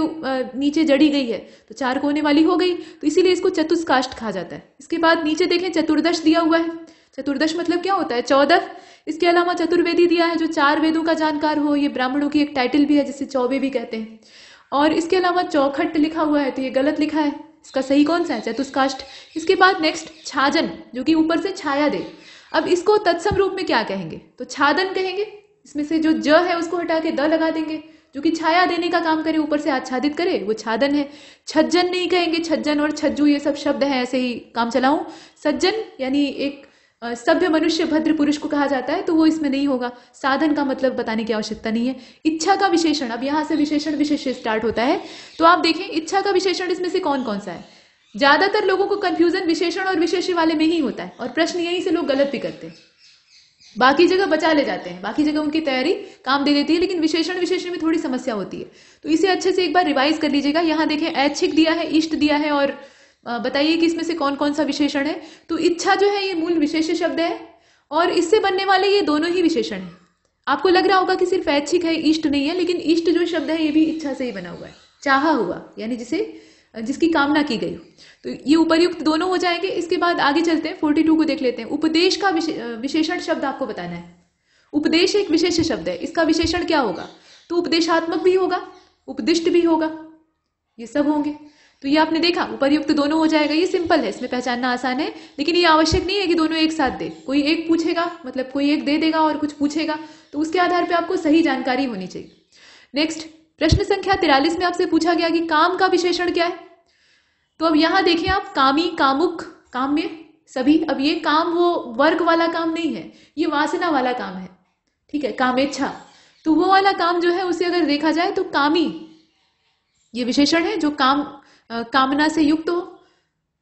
Speaker 1: नीचे जड़ी गई है तो चार कोने वाली हो गई तो इसीलिए इसको चतुष्काष्ट कहा जाता है इसके बाद नीचे देखें चतुर्दश दिया हुआ है चतुर्दश मतलब क्या होता है चौदह इसके अलावा चतुर्वेदी दिया है जो चार वेदों का जानकार हो ये ब्राह्मणों की एक टाइटल भी है जिसे चौबे भी कहते हैं और इसके अलावा चौखट लिखा हुआ है तो ये गलत लिखा है इसका सही कौन सा है चतुष्काष्ट इसके बाद नेक्स्ट छाजन जो कि ऊपर से छाया दे अब इसको तत्सम रूप में क्या कहेंगे तो छादन कहेंगे इसमें से जो ज है उसको हटा के द लगा देंगे जो कि छाया देने का काम करे ऊपर से आच्छादित करे वो छादन है छज्जन नहीं कहेंगे छज्जन और छज्जू ये सब शब्द हैं ऐसे ही काम चलाऊं सज्जन यानी एक सभ्य मनुष्य भद्र पुरुष को कहा जाता है तो वो इसमें नहीं होगा साधन का मतलब बताने की आवश्यकता नहीं है इच्छा का विशेषण अब यहाँ से विशेषण विशेष स्टार्ट होता है तो आप देखें इच्छा का विशेषण इसमें से कौन कौन सा है ज्यादातर लोगों को कंफ्यूजन विशेषण और विशेष वाले में ही होता है और प्रश्न यहीं से लोग गलत भी करते हैं बाकी जगह बचा ले जाते हैं बाकी जगह उनकी तैयारी काम दे देती है लेकिन विशेषण विशेषण में थोड़ी समस्या होती है तो इसे अच्छे से एक बार रिवाइज कर लीजिएगा यहाँ देखें ऐच्छिक दिया है इष्ट दिया है और बताइए कि इसमें से कौन कौन सा विशेषण है तो इच्छा जो है ये मूल विशेष शब्द है और इससे बनने वाले ये दोनों ही विशेषण है आपको लग रहा होगा कि सिर्फ ऐच्छिक है इष्ट नहीं है लेकिन इष्ट जो शब्द है ये भी इच्छा से ही बना हुआ है चाहा हुआ यानी जिसे जिसकी कामना की गई तो ये उपरयुक्त दोनों हो जाएंगे इसके बाद आगे चलते हैं फोर्टी टू को देख लेते हैं उपदेश का विशेषण शब्द आपको बताना है उपदेश एक विशेष शब्द है इसका विशेषण क्या होगा तो उपदेशात्मक भी होगा उपदिष्ट भी होगा ये सब होंगे तो ये आपने देखा उपरयुक्त दोनों हो जाएगा ये सिंपल है इसमें पहचानना आसान है लेकिन ये आवश्यक नहीं है कि दोनों एक साथ दे कोई एक पूछेगा मतलब कोई एक दे देगा और कुछ पूछेगा तो उसके आधार पर आपको सही जानकारी होनी चाहिए नेक्स्ट प्रश्न संख्या तिरालीस में आपसे पूछा गया कि काम का विशेषण क्या है तो अब यहां देखें आप कामी कामुक काम्य सभी अब ये काम वो वर्ग वाला काम नहीं है ये वासना वाला काम है ठीक है कामेच्छा तो वो वाला काम जो है उसे अगर देखा जाए तो कामी ये विशेषण है जो काम आ, कामना से युक्त हो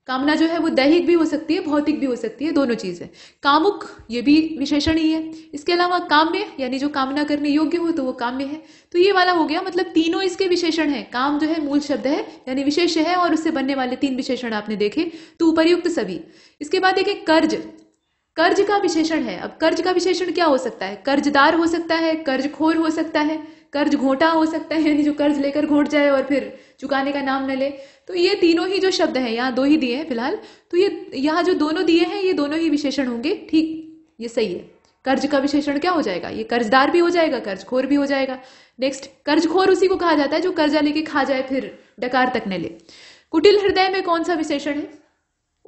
Speaker 1: कामना जो है वो दैहिक भी हो सकती है भौतिक भी हो सकती है दोनों चीज़ है कामुक ये भी विशेषण ही है इसके अलावा काम्य यानी जो कामना करने योग्य हो तो वो काम्य है तो ये वाला हो गया मतलब तीनों इसके विशेषण है काम जो है मूल शब्द है यानी विशेष है और उससे बनने वाले तीन विशेषण आपने देखे तो उपरयुक्त सभी इसके बाद एक कर्ज कर्ज का विशेषण है अब कर्ज का विशेषण क्या हो सकता है कर्जदार हो सकता है कर्जखोर हो सकता है कर्ज घोटा हो सकता है यानी जो कर्ज लेकर घोट जाए और फिर चुकाने का नाम न ले तो ये तीनों ही जो शब्द हैं यहाँ दो ही दिए हैं फिलहाल तो ये यहाँ जो दोनों दिए हैं ये दोनों ही विशेषण होंगे ठीक ये सही है कर्ज का विशेषण क्या हो जाएगा ये कर्जदार भी हो जाएगा कर्जखोर भी हो जाएगा नेक्स्ट कर्जखोर उसी को कहा जाता है जो कर्जा लेके खा जाए फिर डकार तक न ले कुटिल हृदय में कौन सा विशेषण है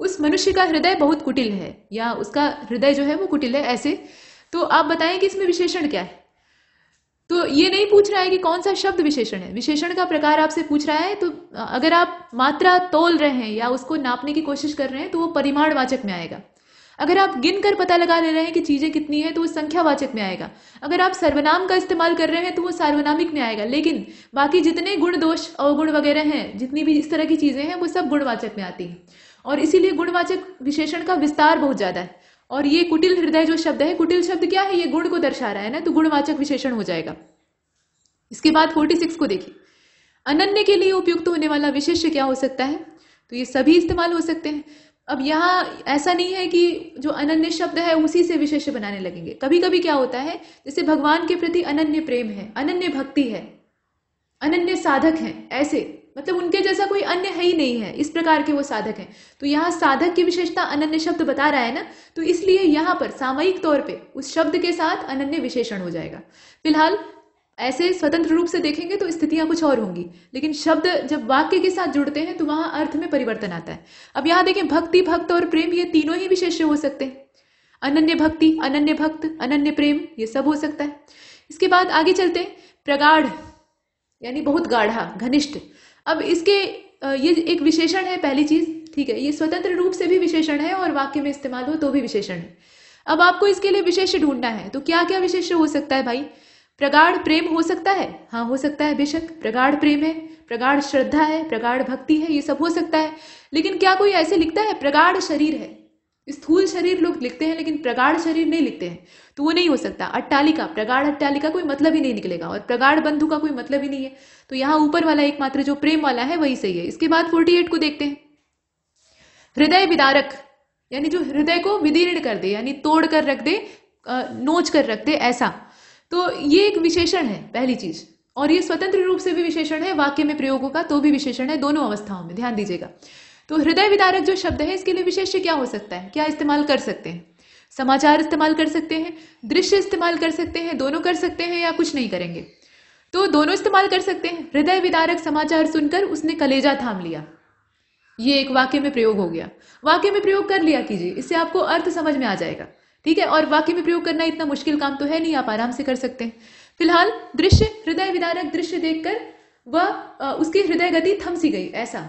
Speaker 1: उस मनुष्य का हृदय बहुत कुटिल है या उसका हृदय जो है वो कुटिल है ऐसे तो आप बताएं कि इसमें विशेषण क्या है तो ये नहीं पूछ रहा है कि कौन सा शब्द विशेषण है विशेषण का प्रकार आपसे पूछ रहा है तो अगर आप मात्रा तोल रहे हैं या उसको नापने की कोशिश कर रहे हैं तो वो परिमाणवाचक में आएगा अगर आप गिन कर पता लगा ले रहे हैं कि चीज़ें कितनी है तो वो संख्यावाचक में आएगा अगर आप सर्वनाम का इस्तेमाल कर रहे हैं तो वो सार्वनामिक में आएगा लेकिन बाकी जितने गुण दोष अवगुण वगैरह हैं जितनी भी इस तरह की चीज़ें हैं वो सब गुणवाचक में आती हैं और इसीलिए गुणवाचक विशेषण का विस्तार बहुत ज़्यादा है और ये कुटिल हृदय जो शब्द है कुटिल शब्द क्या है ये गुण को दर्शा रहा है ना तो गुणवाचक विशेषण हो जाएगा इसके बाद फोर्टी सिक्स को देखिए अनन्य के लिए उपयुक्त होने वाला विशेष्य क्या हो सकता है तो ये सभी इस्तेमाल हो सकते हैं अब यहाँ ऐसा नहीं है कि जो अनन्य शब्द है उसी से विशेष बनाने लगेंगे कभी कभी क्या होता है जैसे भगवान के प्रति अनन्य प्रेम है अनन्य भक्ति है अनन्य साधक हैं ऐसे मतलब उनके जैसा कोई अन्य है ही नहीं है इस प्रकार के वो साधक हैं तो यहाँ साधक की विशेषता अनन्य शब्द बता रहा है ना तो इसलिए यहाँ पर सामयिक तौर पे उस शब्द के साथ अनन्य विशेषण हो जाएगा फिलहाल ऐसे स्वतंत्र रूप से देखेंगे तो स्थितियां कुछ और होंगी लेकिन शब्द जब वाक्य के साथ जुड़ते हैं तो वहां अर्थ में परिवर्तन आता है अब यहाँ देखें भक्ति भक्त और प्रेम ये तीनों ही विशेष्य हो सकते हैं अनन्य भक्ति अनन्य भक्त अनन्य प्रेम ये सब हो सकता है इसके बाद आगे चलते हैं प्रगाढ़ यानी बहुत गाढ़ा घनिष्ठ अब इसके ये एक विशेषण है पहली चीज ठीक है ये स्वतंत्र रूप से भी विशेषण है और वाक्य में इस्तेमाल हो तो भी विशेषण है अब आपको इसके लिए विशेष ढूंढना है तो क्या क्या विशेष हो सकता है भाई प्रगाढ़ प्रेम हो सकता है हाँ हो सकता है बेशक प्रगाढ़ प्रेम है प्रगाढ़ श्रद्धा है प्रगाढ़ भक्ति है ये सब हो सकता है लेकिन क्या कोई ऐसे लिखता है प्रगाढ़ शरीर है स्थूल शरीर लोग लिखते हैं लेकिन प्रगाढ़ शरीर नहीं लिखते हैं तो वो नहीं हो सकता अट्टालिका प्रगाढ़ अट्टालिका कोई मतलब ही नहीं निकलेगा और प्रगाढ़ बंधु का कोई मतलब ही नहीं है तो यहाँ ऊपर वाला एकमात्र जो प्रेम वाला है वही सही है इसके बाद फोर्टी को देखते हैं हृदय विदारक यानी जो हृदय को विदीर्ण कर दे यानी तोड़ कर रख दे नोच कर रख दे ऐसा तो ये एक विशेषण है पहली चीज और ये स्वतंत्र रूप से भी विशेषण है वाक्य में प्रयोगों का तो भी विशेषण है दोनों अवस्थाओं में ध्यान दीजिएगा तो हृदय विदारक जो शब्द है इसके लिए विशेष क्या हो सकता है क्या इस्तेमाल कर सकते हैं समाचार इस्तेमाल कर सकते हैं दृश्य इस्तेमाल कर सकते हैं दोनों कर सकते हैं या कुछ नहीं करेंगे तो दोनों इस्तेमाल कर सकते हैं हृदय विदारक समाचार सुनकर उसने कलेजा थाम लिया ये एक वाक्य में प्रयोग हो गया वाक्य में प्रयोग कर लिया कीजिए इससे आपको अर्थ समझ में आ जाएगा ठीक है और वाक्य में प्रयोग करना इतना मुश्किल काम तो है नहीं आप आराम से कर सकते हैं फिलहाल दृश्य हृदय विदारक दृश्य देखकर वह उसकी हृदय गति थम सी गई ऐसा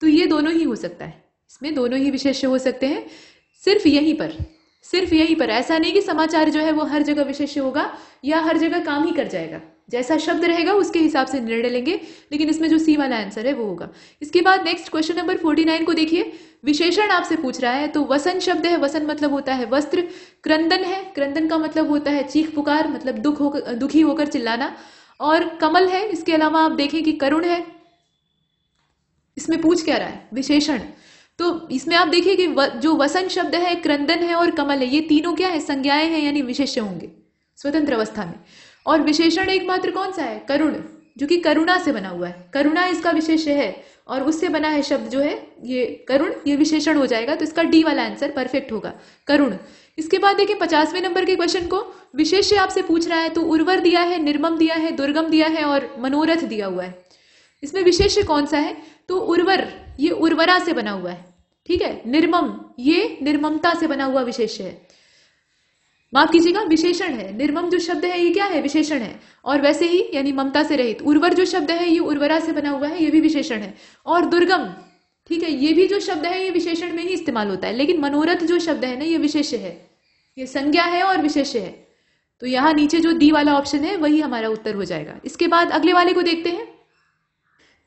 Speaker 1: तो ये दोनों ही हो सकता है इसमें दोनों ही विशेष्य हो सकते हैं सिर्फ यहीं पर सिर्फ यहीं पर ऐसा नहीं कि समाचार जो है वो हर जगह विशेष्य होगा या हर जगह काम ही कर जाएगा जैसा शब्द रहेगा उसके हिसाब से निर्णय लेंगे लेकिन इसमें जो सी वाला आंसर है वो होगा इसके बाद next question number forty nine को देखिए विशेषण आपसे पूछ रहा है तो वसन शब्द है वसन मतलब होता है वस्त्र क्रंदन है क्रंदन का मतलब होता है चीख पुकार मतलब दुख होकर दुखी होकर चिल्लाना और कमल है इसके अलावा आप देखें कि करुण है इसमें पूछ क्या रहा है विशेषण तो इसमें आप देखिए कि व, जो वसन शब्द है क्रंदन है और कमल है ये तीनों क्या है संज्ञाएं हैं यानी विशेष होंगे स्वतंत्र अवस्था में और विशेषण एकमात्र कौन सा है करुण जो कि करुणा से बना हुआ है करुणा इसका विशेष है और उससे बना है शब्द जो है ये करुण ये विशेषण हो जाएगा तो इसका डी वाला आंसर परफेक्ट होगा करुण इसके बाद देखिए पचासवें नंबर के क्वेश्चन को विशेष आपसे पूछ रहा है तो उर्वर दिया है निर्मम दिया है दुर्गम दिया है और मनोरथ दिया हुआ है इसमें विशेष कौन सा है तो उर्वर ये उर्वरा से बना हुआ है ठीक है निर्मम ये निर्ममता से बना हुआ विशेष है माफ कीजिएगा विशेषण है निर्मम जो शब्द है ये क्या है विशेषण है और वैसे ही यानी ममता से रहित उर्वर जो शब्द है ये उर्वरा से बना हुआ है ये भी विशेषण है और दुर्गम ठीक है ये भी जो शब्द है ये विशेषण में ही इस्तेमाल होता है लेकिन मनोरथ जो शब्द है ना ये विशेष है ये संज्ञा है और विशेष है तो यहाँ नीचे जो दी वाला ऑप्शन है वही हमारा उत्तर हो जाएगा इसके बाद अगले वाले को देखते हैं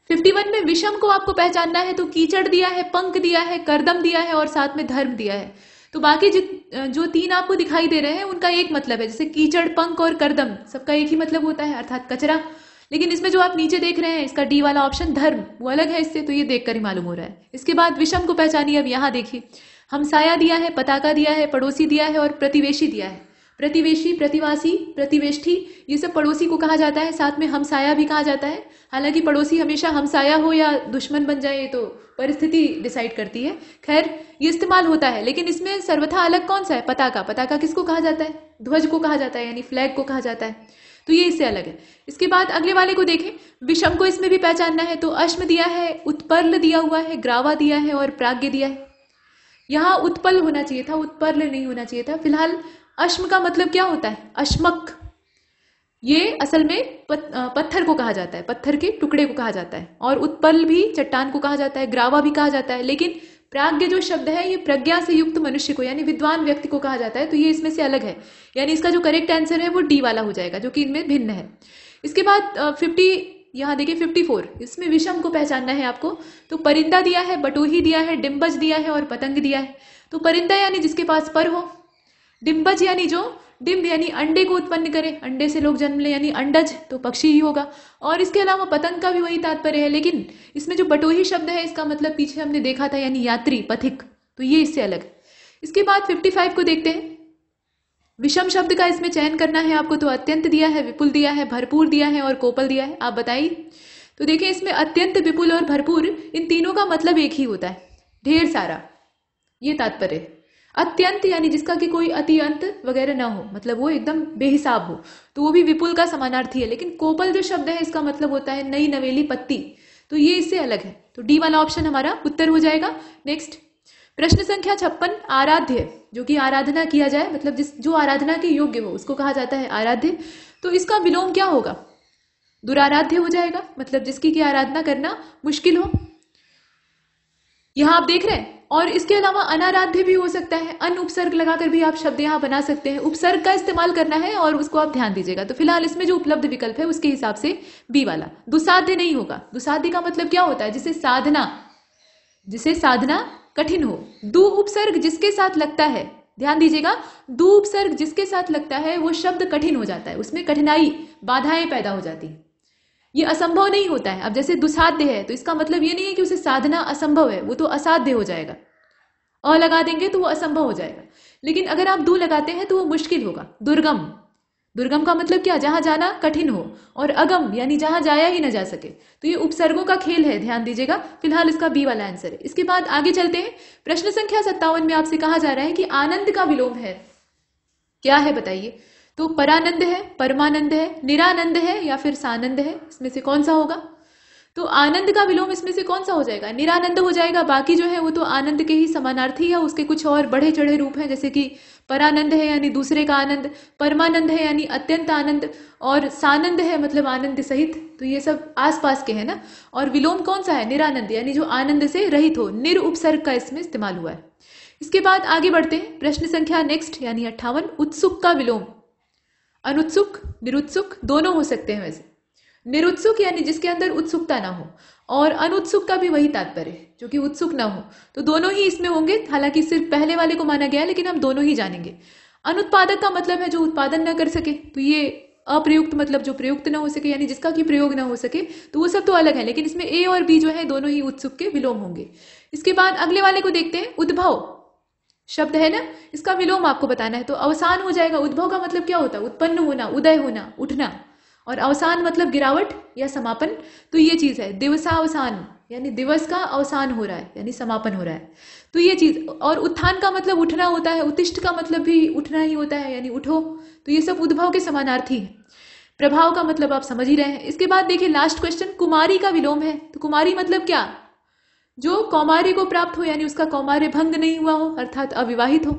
Speaker 1: 51 में विषम को आपको पहचानना है तो कीचड़ दिया है पंख दिया है करदम दिया है और साथ में धर्म दिया है तो बाकी जो जो तीन आपको दिखाई दे रहे हैं उनका एक मतलब है जैसे कीचड़ पंख और करदम सबका एक ही मतलब होता है अर्थात कचरा लेकिन इसमें जो आप नीचे देख रहे हैं इसका डी वाला ऑप्शन धर्म वो अलग है इससे तो ये देखकर ही मालूम हो रहा है इसके बाद विषम को पहचानिए अब यहाँ देखिए हमसाया दिया है पताका दिया है पड़ोसी दिया है और प्रतिवेशी दिया है प्रतिवेशी प्रतिवासी प्रतिवेष्ठी ये सब पड़ोसी को कहा जाता है साथ में हमसाया भी कहा जाता है हालांकि पड़ोसी हमेशा हमसाया हो या दुश्मन बन जाए तो परिस्थिति डिसाइड करती है खैर ये इस्तेमाल होता है लेकिन इसमें सर्वथा अलग कौन सा है पताका पताका किसको कहा जाता है ध्वज को कहा जाता है यानी फ्लैग को कहा जाता है तो ये इससे अलग है इसके बाद अगले वाले को देखें विषम को इसमें भी पहचानना है तो अश्म दिया है उत्पर्ल दिया हुआ है ग्रावा दिया है और प्राग्ञ दिया है यहाँ उत्पल होना चाहिए था उत्पर्ल नहीं होना चाहिए था फिलहाल अश्म का मतलब क्या होता है अश्मक ये असल में पत्थर को कहा जाता है पत्थर के टुकड़े को कहा जाता है और उत्पल भी चट्टान को कहा जाता है ग्रावा भी कहा जाता है लेकिन प्राग्ञ जो शब्द है ये प्रज्ञा से युक्त मनुष्य को यानी विद्वान व्यक्ति को कहा जाता है तो ये इसमें से अलग है यानी इसका जो करेक्ट आंसर है वो डी वाला हो जाएगा जो कि इनमें भिन्न है इसके बाद फिफ्टी यहाँ देखिए फिफ्टी फोर इसमें विषम को पहचानना है आपको तो परिंदा दिया है बटोही दिया है डिम्बज दिया है और पतंग दिया है तो परिंदा यानी जिसके पास पर हो डिम्बज यानी जो डिम्ब यानी अंडे को उत्पन्न करे अंडे से लोग जन्म ले यानी अंडज तो पक्षी ही होगा और इसके अलावा पतंग का भी वही तात्पर्य है लेकिन इसमें जो बटोही शब्द है इसका मतलब पीछे हमने देखा था यानी यात्री पथिक तो ये इससे अलग है इसके बाद 55 को देखते हैं विषम शब्द का इसमें चयन करना है आपको तो अत्यंत दिया है विपुल दिया है भरपूर दिया है और कोपल दिया है आप बताइए तो देखिए इसमें अत्यंत विपुल और भरपूर इन तीनों का मतलब एक ही होता है ढेर सारा ये तात्पर्य अत्यंत यानी जिसका कि कोई अंत वगैरह ना हो मतलब वो एकदम बेहिसाब हो तो वो भी विपुल का समानार्थी है लेकिन कोपल जो शब्द है इसका मतलब होता है नई नवेली पत्ती तो ये इससे अलग है तो डी वाला ऑप्शन हमारा उत्तर हो जाएगा नेक्स्ट प्रश्न संख्या छप्पन आराध्य जो कि आराधना किया जाए मतलब जिस जो आराधना के योग्य हो उसको कहा जाता है आराध्य तो इसका विलोम क्या होगा दुराराध्य हो जाएगा मतलब जिसकी की आराधना करना मुश्किल हो यहां आप देख रहे हैं और इसके अलावा अनाराध्य भी हो सकता है अन उपसर्ग लगाकर भी आप शब्द यहाँ बना सकते हैं उपसर्ग का इस्तेमाल करना है और उसको आप ध्यान दीजिएगा तो फिलहाल इसमें जो उपलब्ध विकल्प है उसके हिसाब से बी वाला दुसाध्य नहीं होगा दुसाध्य का मतलब क्या होता है जिसे साधना जिसे साधना कठिन हो दू उपसर्ग जिसके साथ लगता है ध्यान दीजिएगा दू उपसर्ग जिसके साथ लगता है वो शब्द कठिन हो जाता है उसमें कठिनाई बाधाएं पैदा हो जाती है ये असंभव नहीं होता है अब जैसे दुसाध्य है तो इसका मतलब ये नहीं है कि उसे साधना असंभव है वो तो असाध्य हो जाएगा अ लगा देंगे तो वो असंभव हो जाएगा लेकिन अगर आप दू लगाते हैं तो वो मुश्किल होगा दुर्गम दुर्गम का मतलब क्या जहां जाना कठिन हो और अगम यानी जहां जाया ही ना जा सके तो ये उपसर्गों का खेल है ध्यान दीजिएगा फिलहाल इसका बी वाला आंसर है इसके बाद आगे चलते हैं प्रश्न संख्या सत्तावन में आपसे कहा जा रहा है कि आनंद का विलोम है क्या है बताइए तो परानंद है परमानंद है निरानंद है या फिर सानंद है इसमें से कौन सा होगा तो आनंद का विलोम इसमें से कौन सा हो जाएगा निरानंद हो जाएगा बाकी जो है वो तो आनंद के ही समानार्थी या उसके कुछ और बढ़े चढ़े रूप हैं जैसे कि परानंद है यानी दूसरे का आनंद परमानंद है यानी अत्यंत आनंद और सानंद है मतलब आनंद सहित तो ये सब आसपास के हैं ना और विलोम कौन सा है निरानंद यानी जो आनंद से रहित हो निर उपसर्ग का इसमें इस्तेमाल हुआ है इसके बाद आगे बढ़ते हैं प्रश्न संख्या नेक्स्ट यानी अट्ठावन उत्सुक का विलोम अनुत्सुक निरुत्सुक दोनों हो सकते हैं वैसे निरुत्सुक यानी जिसके अंदर उत्सुकता ना हो और अनुत्सुक का भी वही तात्पर्य है जो कि उत्सुक ना हो तो दोनों ही इसमें होंगे हालांकि सिर्फ पहले वाले को माना गया है लेकिन हम दोनों ही जानेंगे अनुत्पादक का मतलब है जो उत्पादन ना कर सके तो ये अप्रयुक्त मतलब जो प्रयुक्त ना हो सके यानी जिसका कि प्रयोग ना हो सके तो वो सब तो अलग है लेकिन इसमें ए और बी जो है दोनों ही उत्सुक के विलोम होंगे इसके बाद अगले वाले को देखते हैं उद्भव शब्द है ना इसका विलोम आपको बताना है तो अवसान हो जाएगा उद्भव का मतलब क्या होता है उत्पन्न होना उदय होना उठना और अवसान मतलब गिरावट या समापन तो ये चीज़ है दिवसावसान यानी दिवस का अवसान हो रहा है यानी समापन हो रहा है तो ये चीज़ और उत्थान का मतलब उठना होता है उत्तिष्ठ का मतलब भी उठना ही होता है यानी उठो तो ये सब उद्भव के समानार्थी है प्रभाव का मतलब आप समझ ही रहे हैं इसके बाद देखिए लास्ट क्वेश्चन कुमारी का विलोम है तो कुमारी मतलब क्या जो कौमार्य को प्राप्त हो यानी उसका कौमार्य भंग नहीं हुआ हो अर्थात अविवाहित हो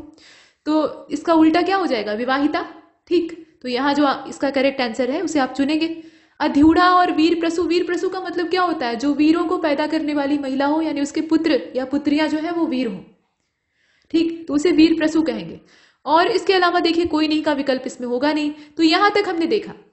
Speaker 1: तो इसका उल्टा क्या हो जाएगा विवाहिता ठीक तो यहाँ जो इसका करेक्ट आंसर है उसे आप चुनेंगे अध्यूढ़ा और वीर प्रसु वीर प्रसु का मतलब क्या होता है जो वीरों को पैदा करने वाली महिला हो यानी उसके पुत्र या पुत्रियां जो है वो वीर हो ठीक तो उसे वीर प्रसु कहेंगे और इसके अलावा देखिए कोई नहीं का विकल्प इसमें होगा नहीं तो यहां तक हमने देखा